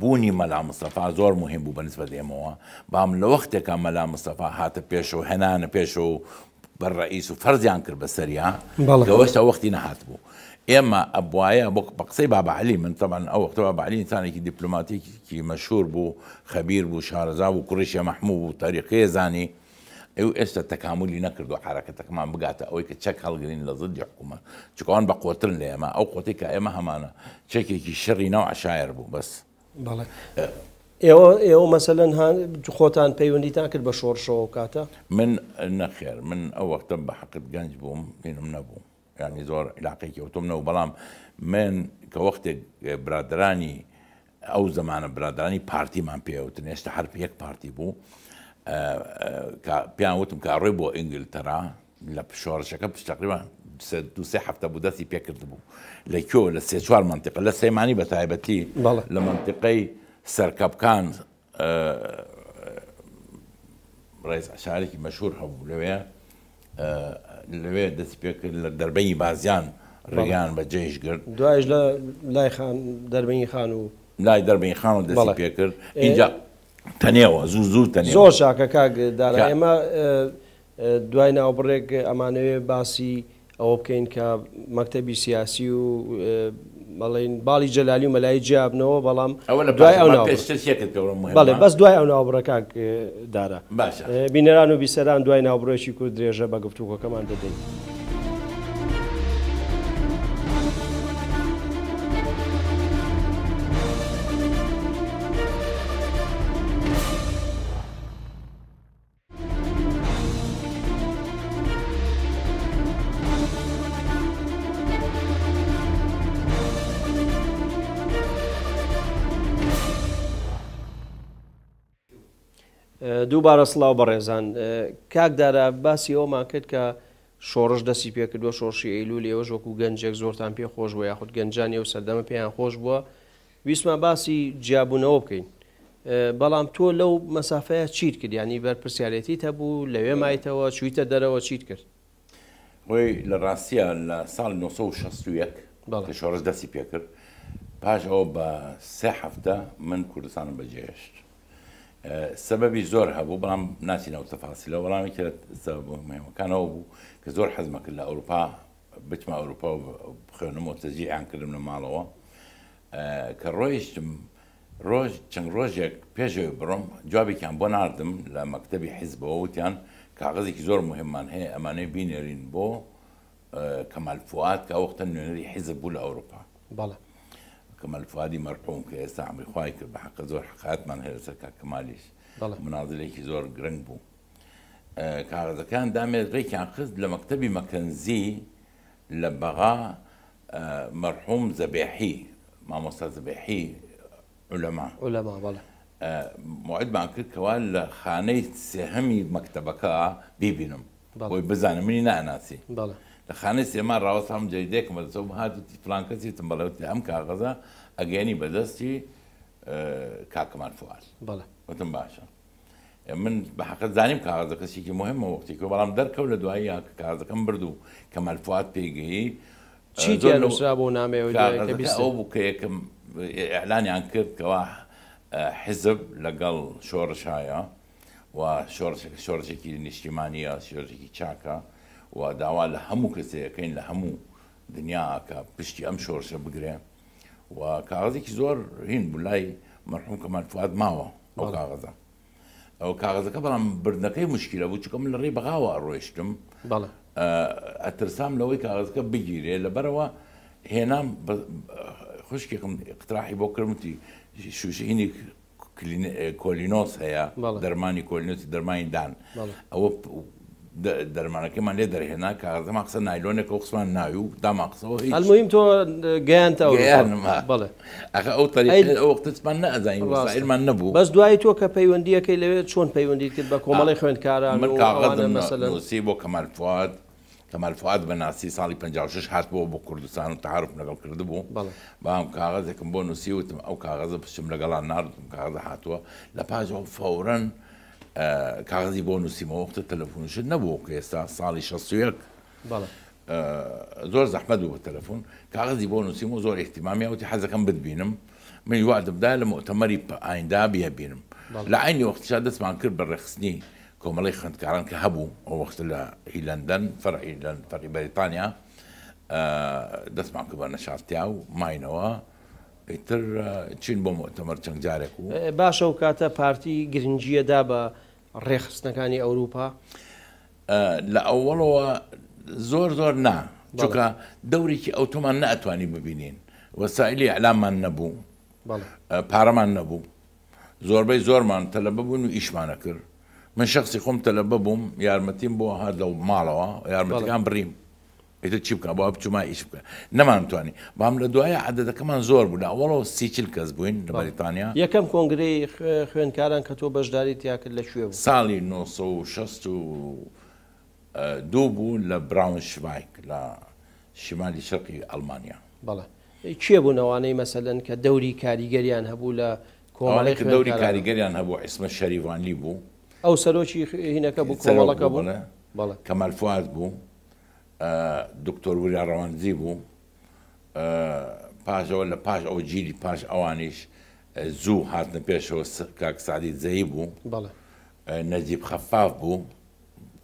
بونی ملا مصطفى زور مهم بوو بەنسبە دێمەوە بام لوقت وەختێکە ملا مستەفا هات پێش و هێنانە پێش و بەڕئیس و فەرزیان کرد بە سەریا گەوەشتا وەختی نەهات بوو. ئێمە ئەبواایە بە قسەی بابعالی من تەبان ئەو وەختەوە بەعلی انسانێکی دیپلوماتیکی مەشهور بوو بو بوو بو و کوڕیشە مەحموو بوو زاني ئێو ئێستا تەکاملی نەکردو حرەکەتەکەمان بگاتە ئەوەی کە چەک هەڵگرین لە زدی حکوومە چکان بە قوتر لە ئێمە ئەو قوتی کە ئێمە هەمانە نوع شاير بو بس بوو آه. إيوه، إيوه، بەس مثلاً ئێوە مەسەلەن خۆتان پەیوەندیتان کرد بە شو کاتە من نەخێر من اول وەختم حق جنج بوم بووم بینم يعني نەبوو ینی زۆر علاقێکی وتم نەوە بەڵام من کە برادراني برادرانی زمان برادراني برادرانی ما پێوتن ئێستا هەر یەک پارتی بوو. پیان وتم کە ڕێ بۆ ئینگلتەرا لە شۆڕشەکە پشتقریبان دوسێ هەفتە بوو دەستی پێکرد بوو لە کۆ لە سێ چوار منطقە لە سەیمانی بە تایبەتی لە منطقەی سەرکەپکان ڕێز عشارێکی مەشهور هەبوو لەوێ لەوێ دەستی پێکرد لە دەربەنی بازیان ڕێگان بە جێش گرت دوایش لە لای دەربنی خان و لای دەربین خان و دەستی پێکرد اینجا تەنێەوە زوو زوو تەنێ زۆر شاکە کاگدارە ئێمە دوای ناوبڕێک ئەمانەوێ باسی ئەوە بکەین کە مەکتتەبی سیاسی و بەڵین باڵی جەلالی و مەلای جیابنەوە بەڵام دوای بەڵێ بەس دوای ئەو ناوبڕەکان دارە بینەران و بیسەران دوای ناوبڕێکی کورد درێژە بە گفتوکەکەمان دەدەین. دووبارە سلااو بەڕێزان کاکدارە باسی ئەومان کرد کە شۆڕش دەسی پێکردووە شۆشی ئەیلو لێەوە ژۆکو گەنجێک زۆرتان پێ خۆش بووە یاخود گەنجانی و سەردەمە پێیان خۆش بووە ویسمان باسی جیاببوونەوە بکەین بەڵام تۆ لەو مەسافەیە چیت کرد ینی بەرپسیارەتی هەبوو لەوێ مایتەوە چیتە دەرەوە چیت کرد ڕۆی لە ڕاستیە لە ساڵ 1960 شۆڕش دەسی پێکرد پاش ئەو بە سێ هەفتە من کوردستانم بەجێشت سەبەبی زۆر هەبوو بەڵام ناچینەوە تەفاسیلە وەڵامی کرد مەمەکانەوە بوو کە زۆر حەزمەکرد لە ئەوروپا بچمە ئەوروپا بخێنمەوە تەجییان کردم لە ماڵەوە کە ڕۆیشتم ڕۆژ چەند ڕۆژێک پێشەوە بڕۆم جوابێکیان بۆ نردم لە مەکتتەبی حیزبەوە وتیان کاغزێکی زۆر مهممان هەیە ئەمانەی بینێرین بۆ کەمالفوات کە ئەوختە نوێنەری حیزب بوو لە ئەوروپا بەڵە كمال فادي مرحوم كيسا عمري خواي كل بحق زور حق من هير سكا كماليش مناظر هيك زور جرنبو آه كان دائما ريك عن قصد لمكتبي مكنزي لبغا آه مرحوم زبيحي ما مصر زبيحي علماء علماء بلا آه، موعد مع كل كوال خاني سهمي مكتبكا بيبينم ويبزان مني ناسي بلا آه لە خانەی سێمان ڕاوەست هەم جەیدێک مەدەسەوم هاتوتی فلانکەسی تم بەڵێوتی ئەم کاغەزە ئەگەنی بەدەستی کاکەمان فوار وتم باشە من بە حقت زانیم کاغەزە کەسێکی مهمە وەختی کە بەڵام دەرکەوت لە دوایی یا کاغەزەکەم بردو کە مەلفات پێگەی چی دیانوسرا بۆ نامەوە ئەو بوو کە یەکەم ئەعلانیان کرد کەوا حزب لەگەڵ شۆڕشایە و شۆڕشێکی نیشتیمانی یا شۆرجێکی چاکە و داوا لە هەموو کەسەکەین لە هەموو دنیا کە پشتی ئەم شۆرشە بگرێ و کاغزێکی زۆر هین بوو لای مەرحوم کەمان فات ماوە ئەو کاغزە ئەو کاغزەکە بەڵام بردنەکەی مشکلە بوو چکەم لە ڕێ بەغاوە ڕۆیشتم ئەترسام لەوەی کاغزەکە بگیرێ لەبەرەوە هێنام خوشکێکم اقتراحی بۆ کرمتی شوشهینی کۆلینۆس هەیە دەرمانی کۆلینۆسی دەرمانی دان ئەوە در مانەکەمان لێ دەرهێنا کاردەما قسە نایلۆنێک و قسمان ناوی و داماقسەوە هیچمویم تۆ گەیانتە بڵێ ئەو ئەوقتمان نەزانیمان نەبوو بەس دوای تۆ کە پەیوەندیەکەی لەوێت چۆن پەیوەندی کرد بە کۆمەڵی آه. خوێندکاران من کاغسی بۆ کەمالفات کەمالفات بە ناسی ساڵی شش هات بۆ با کردستان و تەعاعرف لەگەڵ کردبوو بام کاغزێکم بۆ نووسی وتم ئەو کاغزە پشم لگلان ناردم کاغزە هاتووە لە پاژەوە فورا کاغذی آه، بۆ نووسیمەوەختە تەلەفۆنش نەبوو کە ئێستا ساڵی شەسوەک آه، زۆر زەحمە دوو بە تەلەفۆن کاغذی بۆ نووسیم و زۆر احتیمامی وتی حەزەکەم ببینم من وادمدا لە مۆتەمەری ئایندا بیابینم لە عینی وەختشا دەستمان کرد بە ڕێخستنی کۆمەڵی خوندکاران کە هەبوو ئەو وەخت لە هیلندەن فەرعیلند فەری بەریتانیا آه، دەستمان کرد بە نەشارتیا و ماینەوە ئیتر چین بۆ مۆتەمەەر چەند جارێک و إيه، باشە و کاتە پارتی گرنگجیەدا بە ڕێخستنەکانی ئەوروپا لە ئەوڵەوە زۆر زۆر نا چکە دەورێکی ئەوتۆمان ناتوانانی ببینین وەسائلی علامان نەبوو پارەمان نەبوو زۆربەی زۆرمان تەلەبە بوون و ئیشمانە کرد من شخصی خۆم تەلەبە بووم یارمەتیم بۆ هەر لەو ماڵەوە یارمەتەکان بڕیم هیتر چی بکن با آب چما ایش بکن نمانتوانی با هم لە دوایە عددەکەمان زۆر بوو لە ئەوڵەوە سیچل کەس بووین لە بەریتانیا یەکەم کۆنگری خوێنکاران کە تۆ بەشداری تیاکرد لە شوێ ساڵی 1960 آه، دوو بوو لە براونشڤایک لە شیمالی شەرقی ئەلمانیا بەڵێ چیە بوونەوانەی مەسەلەن کە دەوری کاریگەریان هەبوو لە کۆمەڵی دەوری اسم هەبوو بود شەریوانلی بوو ئەو بود هینەکە که بود؟ کمال فواد بود دکتۆر وریا ڕەوانزی بوو پاشەوە لە پاش ئەو گیری پاش ئەوانیش زوو هاتنە پێشەوە کاکسادی جەی بوو نەجیب خەفاف بوو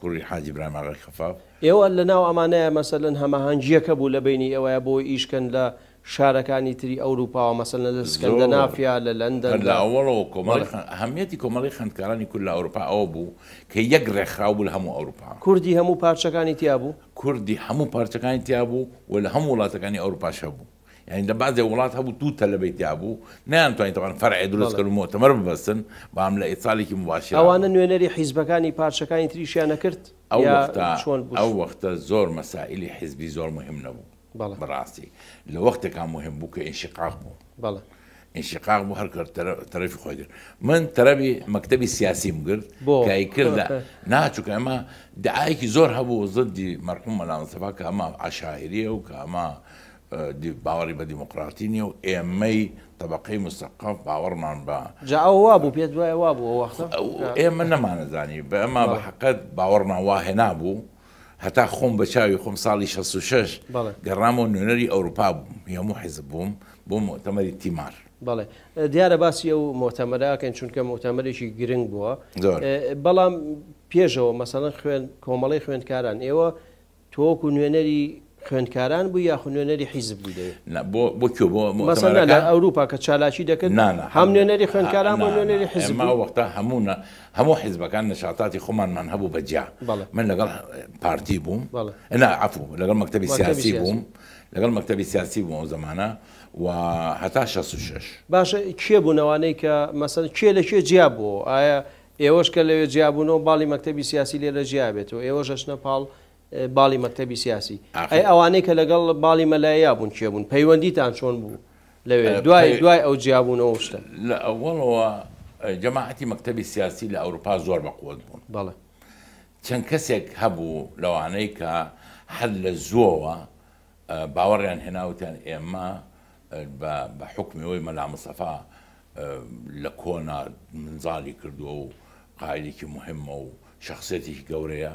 کوڕی حاجی براماغی خەفاف ئێوە لە ناو ئەمانەیە مەسەلەن هەماهنجیەکە بوو لە بینی ئەوەیە بۆ ئیشکن لە شارەکانی تری ئەوروپاوە مەسن لە سکەندە نافیا لە لەندەن لە ئەوەڵەوە کۆمەڵی هەمیەتی کۆمەڵی خندکارانی کورد لە ئەوروپا ئەوە بوو کە یەک ڕێکخراو بوو لە هەموو ئەوروپا کوردی هەموو پارچەکانی تیا بوو کوردی هەموو پارچەکانی تیا بوو و لە هەموو وڵاتەکانی ئەوروپاشە بوو يعني لە بعضێ وڵات هەبوو دوو تەلبەی تیابوو نیانتوانین يعني تەوان فەرعی دروست کرد مۆتەمەەر ببەستن بام لە ئیسالێکی مباشی ئەوانە نوێنەری حیزبەکانی پارچەکانی تریشیانە ئەو وەختە زۆر مەسائلی حیزبی زۆر مهم نەبوو بله براسي لوقت كان مهم بوك انشقاق مو بله انشقاق مو هركر ترفي خويدر من تربي مكتبي سياسي مقر كاي كردا ناتشو كاما دعايك زور هبو ضد مرحوم مولانا مصطفى كاما عشائريه وكاما باوەڕی بە دیموکراتی نیە و اي اه، طبقي مستقف باوەڕمان با جا وا وابو پێت دوای وا بوو ئێمە نەمانەزانی بە ئەمە بە حقت باورنا واهێ هەتا خۆم بە چاوی خۆم ساڵی 66 گەڕامەوە نوێنەری ئەوروپا بووم هەموو حیزب بووم بۆ مۆتەمەری تیمار. بڵێ دیارە باسی ئەو مۆتەمەراکەن چونکە مۆتەمەێکی گرنگ بووە بەڵام پێشەوە مەسەڵەن خوێن کۆمەڵی خوێندکاران ئێوە تۆکو نوێنەری بو بوو یاخ نوێنەری حیزب بوو مەسەلا لە ئەوروپا کە چالاکی هم هەم نوێنەری خوێندکاران بۆ نوێنەری حزب ما وقتا هەموو همو حزب خۆمانمان هەبوو بەجیا من لەگەڵ پارتی بووم عفو لەگەڵ مەکتتەبی سیاسی بوم لەگەڵ مەکتتەبی سیاسی بوو زمانا و هەتا 66 باشە کێ بوونەوانەی کە مەسەن کێ لە کێ جیا بوو ئایا ئێوەش کە لەوێ جیابوونەوە باڵی مەکتتەبی سیاسی لێرە جیابێت و ئێوە ژەشنە پاڵ باڵی مەکتتەبی سیاسی ئەی ئەوانەی کە لەگەڵ باڵی مەلایە بوون چێ بوون پەیوەندیتان چۆن بوو لەوێ دوای دوای ئەو جیابوونەوە شتە لە ئەوڵەوە جەماعەتی مەکتتەبی سیاسی لە ئەوروپا زۆر بەقوت بوون بەڵێ چەند کەسێک هەبوو لەوانەی کە هەر لە زۆوە باوەڕیان هێناوتیان ئێمە بە حکمیەوەی مەلا مسەفا لە کۆنا منزای کردووە و قاعدێکی مهمە و شخصێتی گەورەیە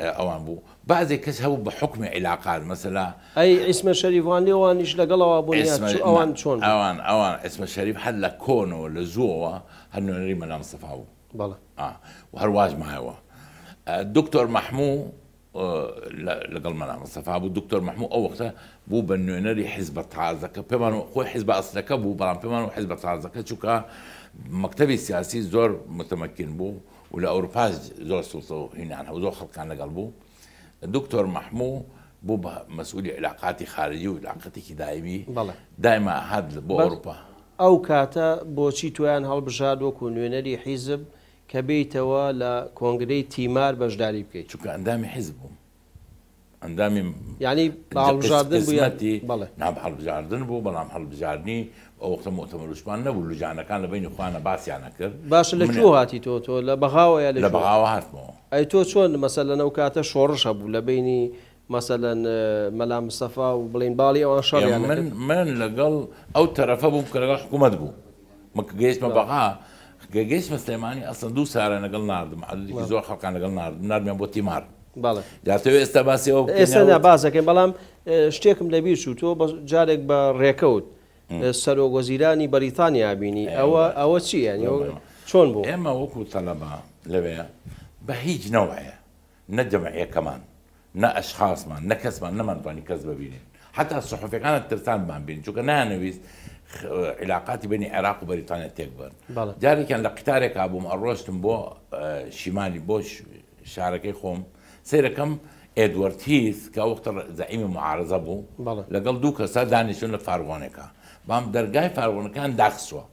اوان بو بعضي كس بحكم علاقات مثلا اي اسم الشريف وان لي وان ايش لقلا وابو اسم اوان شون اوان اوان اسم الشريف حل كونو لزوا هل نري من المصطفى بو بلا اه وهرواج ما هو آه، الدكتور محمو آه، لقل من المصطفى بو الدكتور محمو او وقتها بو بنو نري حزب تعازك بمانو خو حزب اصلك بو بلان بمانو حزب تعازك شو كا مكتبي السياسي زور متمكن بو ولاوروباز زول سلطه هنا عنها وزول خلق عنا قلبه الدكتور محمو بوبا مسؤول علاقاتي خارجي وعلاقاتي دائمي دائما هاد بأوروبا توان هل بۆچی تویان حزب وەکو نوێنەری كونغري تيمار بیتەوە لە کۆنگرەی تیمار بەشداری بکەیت چونکە ئەندامی حیز بووم ئەندامی ینی نعم بحال نام بو بلا بەڵام نعم، هەڵبژاردننی مؤتمر وقتە مۆتەمەلوشمان نەبوو لوجانەکان لە بین باس باسییانە يعني کرد باش لە چۆ تو تو تۆ لە بەغاوەیە لە هات مو ئەی تو چۆن مثلا او نەو کاتە شۆڕشە بوو مثلا ملا مەسەەن مەلا مسەفا او يعني او باڵی ئەوان شڕ من من لەگەڵ ئەو تەرەفە بوو کە لەگەڵ حکوومەت بوو مگەیشمە بەغا اصلا دو سارة دوو سارە لەگەڵ نردم زور زۆر خەڵکان لەگەڵ نردم نرمیان بۆ تیمار جاتەوە او باسیەوە او بازەکەی او شتێکم او و او جارێک او ڕێکەوت سەرۆگۆزیرانی بەریتانیا بینی ئەوە ئەوە چیە چۆن بوو ئێمە وەکو تەلەما لەوێ بە هیچ نەوەیە نەجمەعەکەمان نە ئەشخاصمان نە کەسمان نەمانتوانی کەس ببینین حتا سحفەکانت ترسانمان بین چونکە نانەویست علااقاتی بینی عێراق و بەریتانیا تێک بن جارێکیان لە قتارێکا بووم ئەڕۆشتم بۆ شیمالی بۆ شارەکەی خۆم سیرەکەم ئێدوەرتیس کە وەختە زعیمی معارزە بوو لەگەڵ دوو کەسە دانیشون لە فارغۆنێکە بام دەرگای فارونەکان داخسووە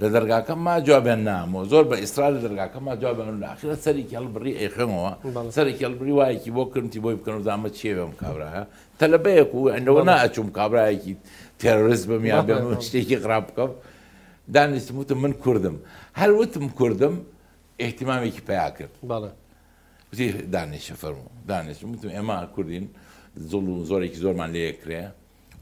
لە دەرگاکەم ما جوابێن نامەوە زۆر بە ئیسرائیل دەرگاکەم ما جوابێن لاخرە سەری کێڵبڕی ئەیخمەوە سەری کێڵبری وایەکی بۆ کردی بۆی بکەن و زامە چێوێم کابراە تەلبەیەک و ئەندەوە ناچوم کابراایەکی تێررز بەمیان بێن شتێکی خراپ بکەم دانیستم وتم من کوردم هەر وتم کوردم احتیمامێکی پیا کرد وتی دانیشە فەرمو دانیشتم وتم ئێمە کوردین زڵ و زۆرێکی زۆرمان لێکرێ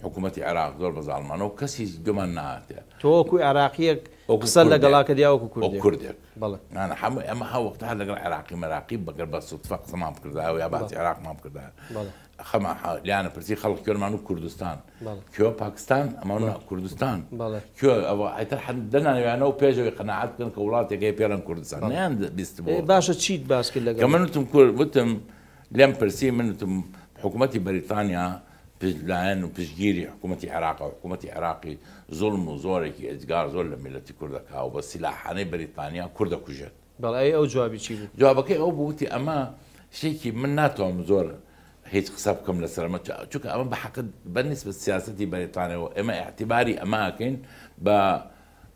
حکوومەتتی عراق زۆر بەزانمانە و کەسی گومان ناتێ تۆکوی عراقیەک قسە لەگەڵاکە دیاوەکو کورد کوردێکە هەموو ئەمە هەوەختا لەگەڵ عراقی مەراقی بەگەر بە سوتفە قسەمان بکردا و یا باتی عراقمان بکردا خەمە لیانە پرسی خەڵک کوێرمان و کوردستان کوێ پاکستان ئەمە کوردستان کوێ ئەوە ئەتر دەنانویانەوە پێشەوەی قەنەعات بکەن کە وڵاتێکی پێرن کوردستان نیان بیست باشە چیت باس کرد لەگە منتم کورد وتم لێم پرسی منتم حکوومەتتی بەریتانیا لان بس حكومه العراق وحكومه العراقي ظلم وزورك اذكار ظلم ملتي كردك هاو بس سلاح بريطانيا كردك وجد بل اي او جوابي شي جوابك او بوتي اما شي كي من ناتو مزور هيك حسابكم لسلامة شوك اما بحق بالنسبه لسياستي بريطانيا وإما اعتباري اماكن ب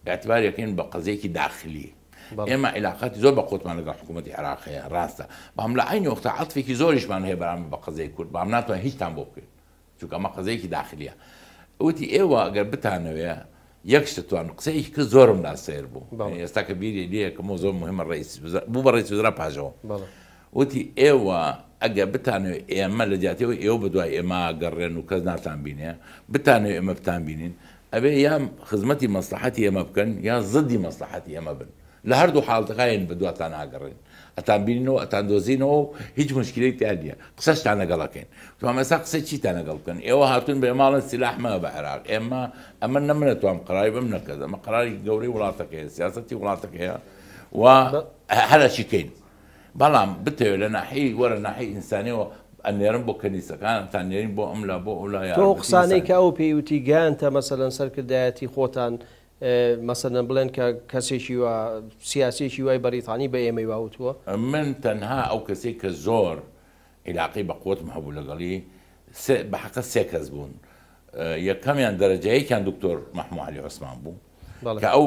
اعتباري كين بقضيه داخليه بل. اما علاقات زور بقوت مع الحكومه العراقيه راسا بهم لعيني وقتا عطفي كي زورش معناها بقضيه كرد بهم ناتو هيش تنبوكي چونکە ئەمە قزەیەکی داخلیە وتی ئێوە ئەگەر بتانەوێ یەک شتوان قسەیەکی کرد زۆرم لا سیر بوو ئێستا کە بیری لەکەمە زۆر مهمە ڕیس بوو بە ڕێزرا پاژەوە وتی ئێوە ئەگە بتانێ ئێمە لە جاتەوە ئێوە بەدوای ئێمە گەڕێن و کەس ناتان بینێ بتانێ ئێمە بتان بینین ئەبێ یان خزمەتی مەسلحەتی ئێمە بکەن یا زدی مەسلحەتی ئێمە بن لە هەردوو حاڵتەکەین بەدواتان ئاگەڕێن اتان اتان دوزینو هیچ مشکلی بینینەوە قصش تانه گل کن تو ما قسەشتانە گەڵەکەین چی تانه گل کن ئێوە هاتون به مال سلاح ما به عراق اما اما نمی نەمنێتوام قرای بم نەکە ما قراری جوری گەورەی که سیاستی وڵاتەکەەیە و چی هەرەشیکەین بەڵام بتەوێت لە ناحی وەرە ناحی ئینسانیەوە ئەنێرم بۆ کەنیسەکان تانێرین بۆ ئەملا بۆ ئەولا تۆ قسانەی کە ئەو پێیوتی گیان تە مثلا سرکدایتی خوتن مەسەن كسي کە کەسێکی سیاسێکی وای بەریتانی بە ئێمەی باوتووە من تەنها ئەو کەسێک کە زۆر عیلاقی بە قوتم هەبوو بحق بە حقە يا كم يعني درجه دەرەجەیەکیان كان دكتور محمود علي عثمان بو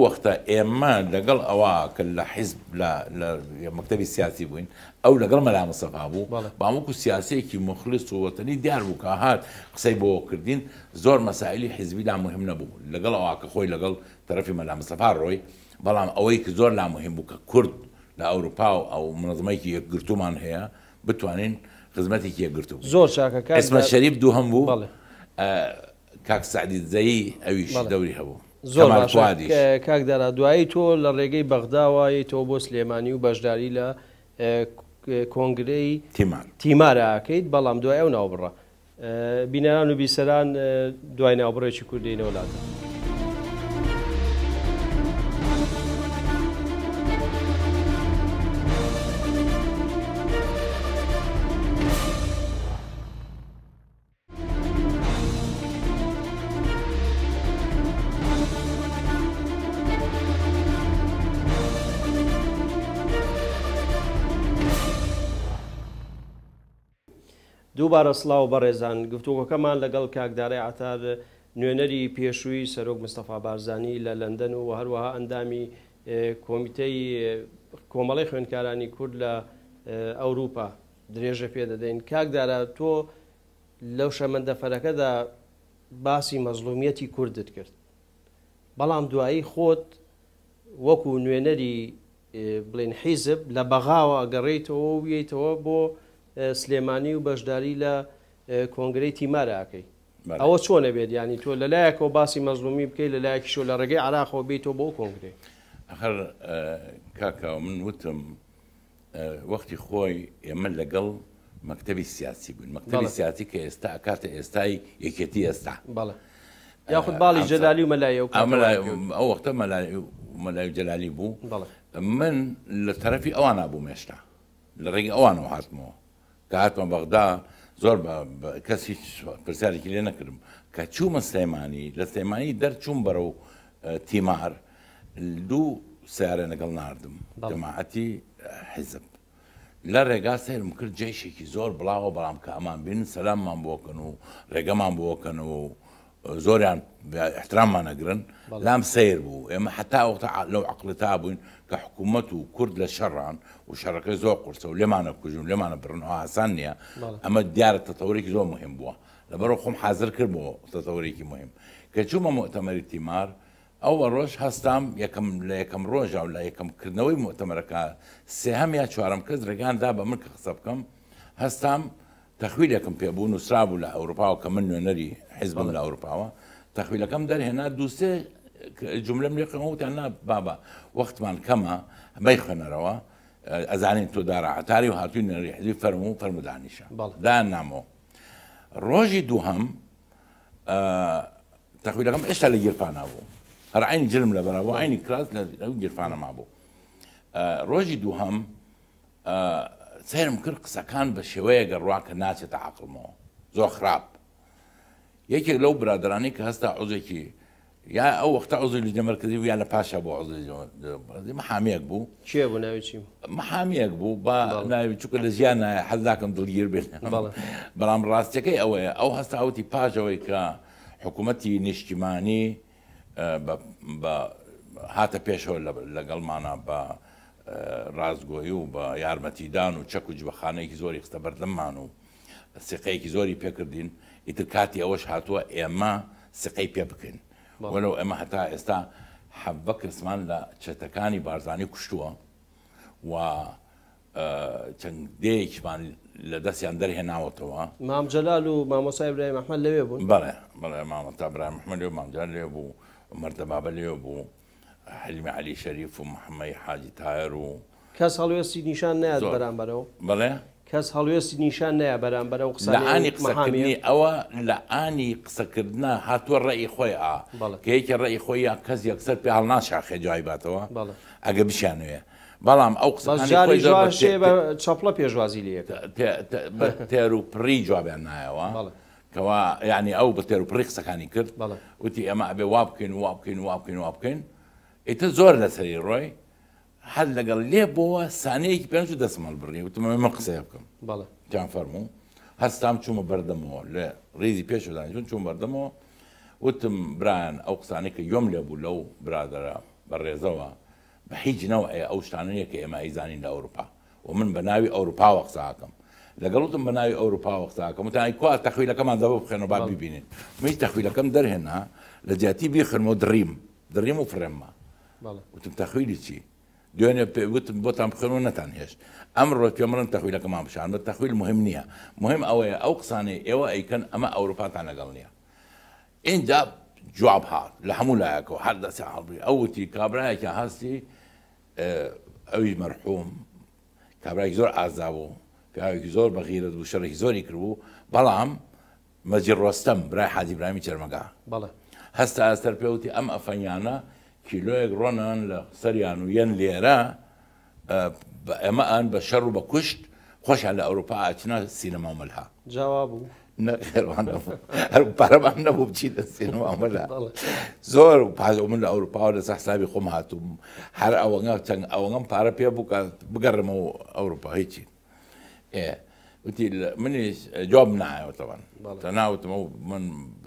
وەختە ئێمە لەگەڵ ئەوە کە لە حیزب لە لا سیاسی بووین ئەو لەگەڵ مەلا مسەفا بوو باموکو سیاسەیەکی مخلص و وەتەنی دیار بوو کە هات قسەی كردين زور مسائل حزبي لا مهم نەبوو لقل ئەوە كخوي لقل تەرەفی مەلا مستەفا ڕۆی بەڵام ئەوەی کە زۆر لا مهم بوو کە کورد لە ئەوروپا و ئەو منظمەیەکی یەکگرتومان هەیە بتوانین خزمەتێکی یەکگرتو زۆر شاکەکە ئسمە شەریف دوو هەم بوو کاک سعدی زایی ئەویش دەوری هەبوو. زۆر کاکدارا دوایی تۆ لە ڕێگەی بەغداوایی تۆ بۆ سلێمانی و بەشداری لە کۆنگرەی تیماراکەیت بەڵام دوای ئەو ناوبڕە بینەران و بیسەران دوای ناوبڕێکی کوردینەوەلاتە. دووبارە سلااو بەڕێزان گفتوگەکەمان لەگەڵ کاکدارای عتار نوێنەری پێشووی سەرۆک مستەفا بارزانانی لە لەندەن و هەروەها ئەندامی کۆمیتەی کۆمەڵی خوێندکارانی کورد لە ئەوروپا درێژە پێدەدەین کاکدارە تۆ لەو شەمەندەفەرەکەدا باسی مەزلومیەتی کوردت کرد بەڵام دوایی خۆت وەکو نوێنەری بڵێن حیزب لە بەغاوە گەڕێیتەوە ویتەوە بۆ سلێمانی و بەشداری لە کۆنگرەی تیماراکەی ئەوە چۆنە بێت ینی تۆ لەلایەکەەوە باسی مەزلومی بکەیت لەلایەکیشۆ لە ڕێگەی عراخەوە بیتەوە بۆ کۆنگری ئەخر کاکا من وتم وەختی خۆی ئێمە لەگەڵ مەکتتەبی سیاسی بوون مەکتتەبی سیاسی کە ئێستا ئەکاتە ئێستای یەکێتی ئێستا بەڵە یاخود باڵی جەدالی و مەلای ئەو وەختە مەلای جەلالی بوو من لە تەرەفی ئەوان نبوو مێشتا لە ڕێگە ئەوانەوە هاتمەوە کەهاتمە بەغدا زۆر کەسی پرسیارێکی لێ نەکردم کە چوومە سلێمانی لە سلێمانی دەرچوون بەرە و تیمار دوو سیارە لەگەڵ نردم جماعەتی حزب لە ڕێگا سێرم کرد جێشێکی زۆر بڵاوە بەڵام کە ئەمان بین سەلاممان بۆکەن و ڕێگەمان بۆکەن و زوريان باحترام ما نقرن لام سير بو اما حتى وقت لو عقل تابون كحكومته كرد للشران وشرق زوق قرص ولما انا كجون لما انا برن اسانيا آه، اما ديار التطوري كزو مهم بو لبرخم حاضر كربو تطوري كي مهم كتشوما مؤتمر التمار اول روش هستام يا كم لا كم روجا ولا يا كم كرنوي مؤتمر كا سهم يا شوارم كز رجان دابا منك خصبكم هستام كم في أبونو سرابو لأوروبا لە نري حزب من أوروبا تخويل كم ئەوروپاوە هنا دوسة جملة من لێ قوتیان بابا وەختمان كما بەی خوێنەرەوە ئەزانین تۆ داراعتاری و هاتووی نەری حزی فەرمو فرمو فەرمودانیشە دایان نامەوە ڕۆژی دووهم آه، تەخویلەکەم ئێشتا لە گیرپانا بوو هەر عینی جرم لە بەرەوە عینی لا يرفعنا گیرفانە ما بوو آه، ڕۆژی دووهم آه، سەرم کرد قسەکان بە شێوەیە گەڕوا کە ناچێتە عقلمەوە زۆر خراپ یەکێک لەو برادرانی کە هەستا عوزێکی یا ئەو وەختا عوزی لیدە مرکزی و یا لە پاشا بۆ عوزی محامەک بوو چیە بۆ ناوی چیم محامەک بوو با ناوی چووکە لە ژیان حەزاکەم دڵگیر بێت بەڵام ڕاستیەکەی ئەوەیە ئەو هەستا ئەوتی پاژەوەی کە حکوومەتی نیشتیمانی هاتە پێشەوە لەگەڵمانە بە ڕازگۆی و بە یارمەتیدان و چەک و جبەخانەیەکی زۆری خستە بەردەممان و سقەیەکی زۆری پێکردین ئیتر کاتی ئەوەش هاتووە ئێمە سقەی پێ بکەین وەلو ئەمە هەتا ئێستا حەبە کرسمان لە چێتەکانی بارزانانی کوشتووە و چەندەیەکمان لە دەستیان دەرهێناوەتەوە مام جەلال و مامۆسای برای مححمل لەوێ بوون بڵێ بڵێ مامەتا برای مححمل و مامجار لێ بوو مەردەبابە لێ بوو حلمی علی شەریف و محەممەی حاجی تایر و کەس هەڵوێستی نیشان نیاد بەرامبەرەوە بڵێ کەس هەڵوێستی نیشان نە بەرامبەر و قسە عنی قسەکردنی ئەوە لە ئانی قسەکردە هاتووە ڕێی خۆی ئا کەیکە ڕێی خۆی یا کەس یەکسەر پێ هەڵ ناشاخێ جایباتەوە ئەگە بشانوێ. بەڵام ئەو قسەجاری چاپڵە پێشوازی لێ تێر و پڕی جوابیان نایەوە کەوا ینی ئەو بە تێر و پڕی قسەکانی کرد وتی ئەمە ئەبێ وا بکەین و وا بکەین و وا بکەین و وا بکەین ئیتە زۆر لەسەری ڕۆی هەر لەگەڵ لێ بۆە سانەیەکی پێنج و دەسمال بڕی وتمە من قسە بکەم تیان فەرموو هەستام چوومە بەردەمەوە ریزی پیش شدن چون چوم بەردەمەوە وتم بران ئەو که یوم یۆم لێ بوو برادر برادرە بە ڕێزەوە بە هیچ نەوە ئەو شتانەیە کە ئێمە ئەیزانین لە ئەوروپا و من بە ناوی ئەوروپا وەقساکەم لەگەڵتم بە ناوی ئەوروپا وەقساکەم وتان کو تەخویلەکەمان دەبە بخێنەوە با ببینین میش تەخویلەکەم دەرهێنا لە جیاتی بیخنەوە دریم دریم و فرێممە وتم تخويلي شي ديون بوتام بخلونا تانيش امر يوم رن تخويل كمان مش عارف التخويل مهم نيا مهم او او قصاني ايوا اي كان اما اوروبا تاعنا قالنيا ان جاب جواب هار لحمولا ياكو حد ساعه او تي كابرا كابرايك هاستي اوي مرحوم كابرا کابراێک زۆر ئازابوو يزور بغيرة بەغیرت يزور شەرێکی بلام کردبوو رستم مەجر ڕۆستەم برای حەزیبرامی چرمەگا هەستا ئەستەر پێوتی أم ئەفەنیانە كيلوغ رونان لسريان وين آه، و یەن لێرە ئەمەیان بە شەڕ و بە کوشت خۆشیان لە ئەوروپا ئاچنا سینەما مەلها جاوا بوو. پارەمان نەبوو بچی لە سینەمامەلا زۆر و پاز من لە ئەوروپاوە لە سەحسابی خۆم هاتووم هەر ئەوەنگە چەند ئەوەنگەم پارە پێ بوو بگەڕمە و ئەوروپا هیچی وتی منیش جواب نایەوە من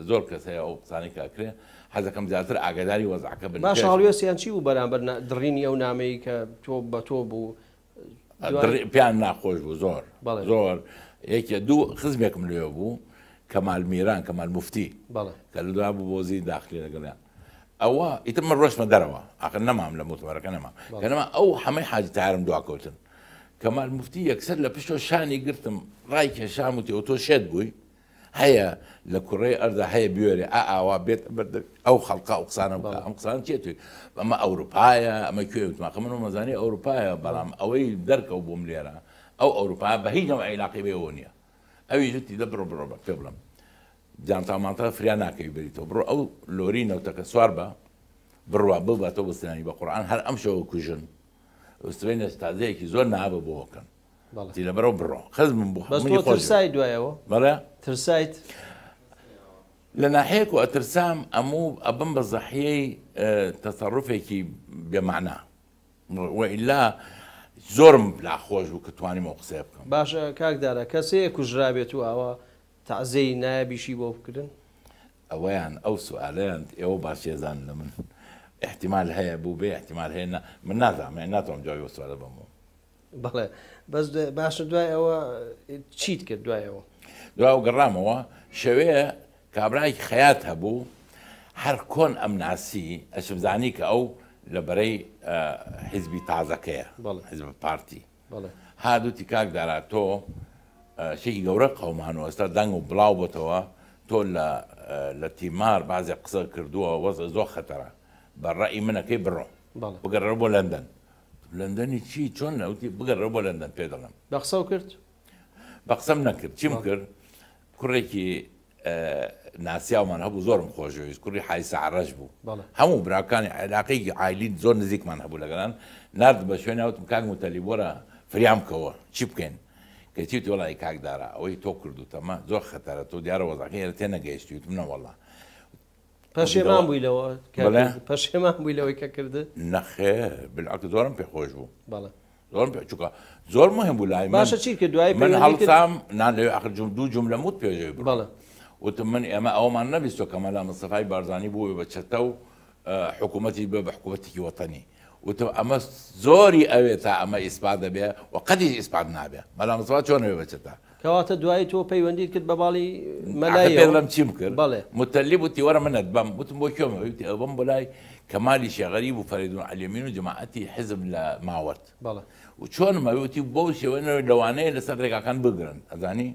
زور کەسەیە او ثاني كاكري حەزەکەم زیاتر ئاگداری وەزعکە بن باشڵێسییان چی بوو بەرامبەر درڕینی ئەو نامەیە کە تۆ بە تۆ بوو پیان ناخۆش بوو زۆر زۆر یەکە دوو خزمێکم لێ بوو کەمال میران کەمال مفتی کە لە دوای بوو بۆزی داخلی لەگەڵیان ئەوە ئیتممە ڕۆشمە دەرەوە ئاخر نەمام لە متمەرەکە نەما کەنەما ئەو هەمەی حاجی تارم دواکەوتن کەمال مفتی یەکسەر لە پشتۆ شانی گرتم ڕای کێشام وتی ئۆ تۆ شێت بووی هيا لكوري أرض هيا بيوري آآ آه، آه، أقا وبيت أو خلقة أقصانا أم أقصانا تيتوي أما أوروبايا أما كيو تما منو مزاني أوروبايا بلام أوي دركة وبومليرا أو أوروبايا بهي نوع علاقة بيونيا أو يجتي دبرو برو برو كبلم جانتا مانتا فريانا كي بريتو برو أو لورينا وتكا سواربا بروا ببا تو بستناني بقرآن هل أمشو كوجن استوينا استعزيكي زور نعاب بوكن تيلا برو برو خزم بوحمني بس تو ترساي دوايا بلا ترسايت لناحيك وترسام امو ابن بزحيي آه، تصرفي كي بمعنى والا زۆرم لا خوش وكتواني کتوانی باشا كاك دارا كسي کاکدارە کەسەیە او تعزي نابي شي بوفكرن بۆ او سؤالين او باش يزان لمن احتمال من احتیمال بي احتمال بێ احتیمال هێنا من نازع يعني ناتوانم جاوی سوالە بمو بەڵێ بس باشا دواي او تشيت كدواي او دواو گەڕامەوە شەوەیە کابرای خەیات هەبوو هر کۆن ئەم ناسی ئەشمزانی کە او لە بەرەی حیزبی تازەکەیە حزب پارتی هادوتی کاک دارا تۆ آه، شێکی گەورە قەمانوەستا دەنگ و بڵاو بۆتەوە تۆ لە آه، تیمار بازێ قسە کردووە وەز زۆر خەتەرە بەڕی منەکەی بڕۆ بگەڕە بۆ لەندەن لەندەنی چی چۆن نەوتی بگەڕە بۆ لەندەن پێ دەڵم بە قسە کرد بە قسەم چیم کرد کوڕێکی ناسیاومان هەبوو حای خۆشەویست کوڕی حیسەعرەش بوو بله. هەموو براکانی عائلی زور زۆر نزیکمان هەبوو لەگەران نرد بە شوێنناوتم کاک متلیبورا فریام که چی تو کەچی کگ داره اوی تو کردو تەمە زۆر خەتەرە نو تی وەزاقی تێ نەگەیشتیت منەوەڵە پەشێمان بوویلەوە پەشێمان که کرده کرد بالعکس زورم پی پێ خۆش بوو زورم پی چووکە زور مهم بوو لای باشە چیرکە دوای من هەڵسام نان لەوێ اخر جم دو جمله موت پێژێ بڵێ وتم من ئێمە ئەومان نەبیستۆ کەمەلا مستەفای بارزانانی بووی بە چەتە و اه، حكومتي بە بە حکوومەتێکی وەتەنی وتم اما زوري ئەوێ تا اما اسباد دەبێ و قەدی ئیسپاد نابێ مەلا مستوا چۆنەوێ بچێتە کەواتە دوای تۆ پەیوەندیت کرد بە باڵی مەلای پێڵم چیم کرد بڵێ متەلی بوتی وەرە وتم بۆ کێمەوتی ئەوم بەلای کەمالی شێغەری و فەریدون علیمین و جماعەتی حزب لە ماوەرد وشون ما يوتي بوش وين لوانه لسر ريكا كان بقرن اذاني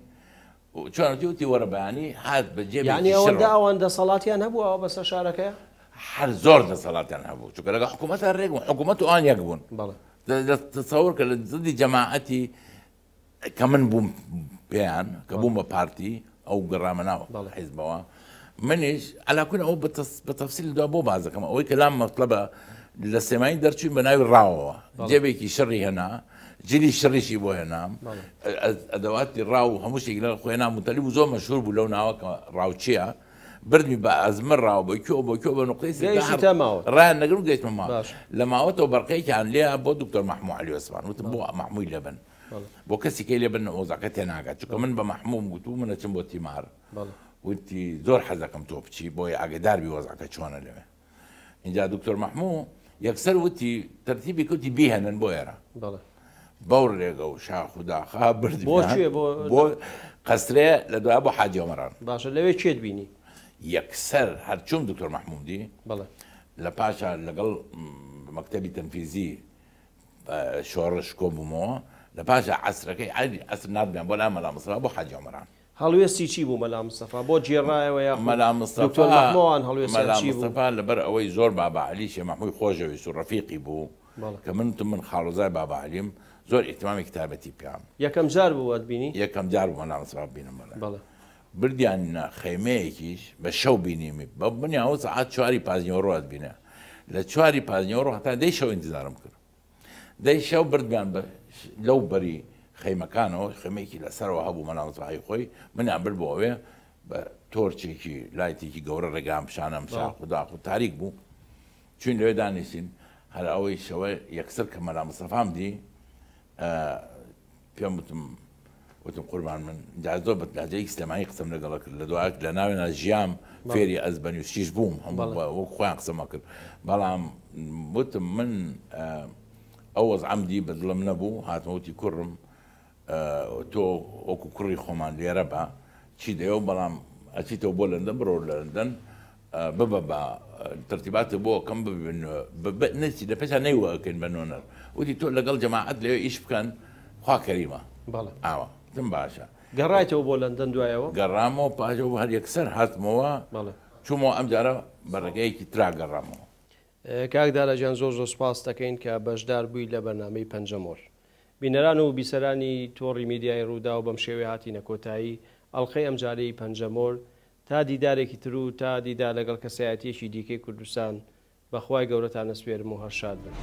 وشون ما يوتي ورا بياني هاد بجيب يعني الشرع. اوان دا اوان دا صلاتي انا بو او بس اشارك يا حر زور دا صلاتي انا بو شكرا لك حكومة الريق حكومة اوان يقبون بلا تصور كلا ضد جماعتي كمان بوم بيان كبوم بارتي او قرامنا حزبوا منش على كل او بتفصيل دو ابو بعضا كمان او كلام مطلبه لە سێمایی دەرچین بە ناوی ڕاوەوە جێبێکی شەڕی هەنا جلی شەڕیشی بۆ هێنام ئەدەواتی ڕاو هەمووشێک لە خۆێنا متەلیب زۆر مەشهور بوو لەو ناوەکە ڕاوچیە بردمی بە ئەزمە ڕاو بە کۆ بۆ کۆ بە نقی ڕیان نەگر دەیتمە ما لە ماوەتەوە بەڕقەیەکیان لێ بۆ دکتۆر مححموو علیوەسمان وتم بۆ ئەمەحمووی لەبن بۆ کەسیکەی لێ بن هنا قاعد چکە من بە مححموم من و منە چم بۆ تیمار وتی زۆر حەزەکەم تۆ بچی بۆی ئاگداربی شلون چۆنە لەوێ اینجا دکتۆر یکسر یک سەر وتی تەرتیبی کوتی بیهێنن بۆ ئێرە بەو ڕێگە و شاخداخا بردی بۆ قەسرێ لە دوای بۆ حاجۆمەران باشە لەوێ چێت بینی یەکسەر هەرچوم دکتۆر مححمودی لە پاشە لەگەڵ مەکتتەبی تەنفیزی آه، شۆڕش کۆ بوومەوە لە پاشە عسرەکەی عصر ئەسر عصر يعني، بۆ نعم، لا مەلا مسرا بۆ حاجۆمەران هەڵوێستی چی بوو مەلا مستەفا بۆ جێڕایەوە یا مەلا مستەفاوان هەڵوێستەفا لەبەر ئەوەی زۆر بابعالی شێ مەحمووی خۆشەویست و ڕفیقی بوو کە من من خاڵزای بابعالیم زۆر ئیتمامی کتابەتی پیام یەکەم جار بووات بینی یەکەم جار بوو مەلا مستەفا بینم بردیان خەیمەیەکیش بە شەو بینیمی بە بنیاوە سعات چواری پازیۆڕات بینە لە چواری پازیۆڕ هەتا دەی شەو انتظارم کرد دەی شەو بردمیان لەو بەری خەیمەکانەوە خەمێکی لەسەرەوە هەبوو مەناڵزایی خۆی منیان بر بۆوێ بە تۆرچێکی لایتێکی گەورە ڕێگام پیشانم ساخداخ و تاریک بوو چون لێ دانیسین هەر ئەوەی شەوە یەکسەر کە مەلا مسەفام دی پێم وتم وتم قوربان من دازۆ بە لاجەی ئیسلامایی قسم لەگەڵە کرد لە دوعاک لە ناوێنە ژیام فێری ئەزبەنی و شیش بووم هەم وەک خۆیان قسەمە کرد بەڵام وتم من ئەو وەز ئەمدی بەدڵم نەبوو هاتمەوتی کوڕم تۆ وەکو کوڕی خۆمان لێرە بە چی دەیە بەڵام ئەچیتەوە بۆ لەندەن بڕۆ لەندەن ببە بە ترتیباتە بۆ کەم نەچی لە پێچ نەیوەکەین بە نۆنەر وتی تۆ لەگەڵ جەماعەت لێ ئیش بکەن خواکەریمە ئاوە تم باشە گەڕایەوە بۆ لەندەن دوایەوە گەڕامەوە پاژەوە هەر یەکسەر هاتمەوە چوومەوە ئەمجارە بەڕێگەیەکی تراگەڕامەوە کاکدارە جیان زۆر زۆر سپاس دەکەین کە بەشدار بووی لە بەنامەی پەنجەمۆر بینەران و بیسەرانی تۆڕی میدیای ڕوودا و بەم شێوێ هاتی نەکۆتایی ئەڵلقەی ئەمجارەی پەنجەمۆر تا دیدارێکی تر و تا دیدا لەگەڵ کەسایەتیەکی دیکەی کوردستان بەخوای گەورەتان نەسوێرم و هەرشاد بن.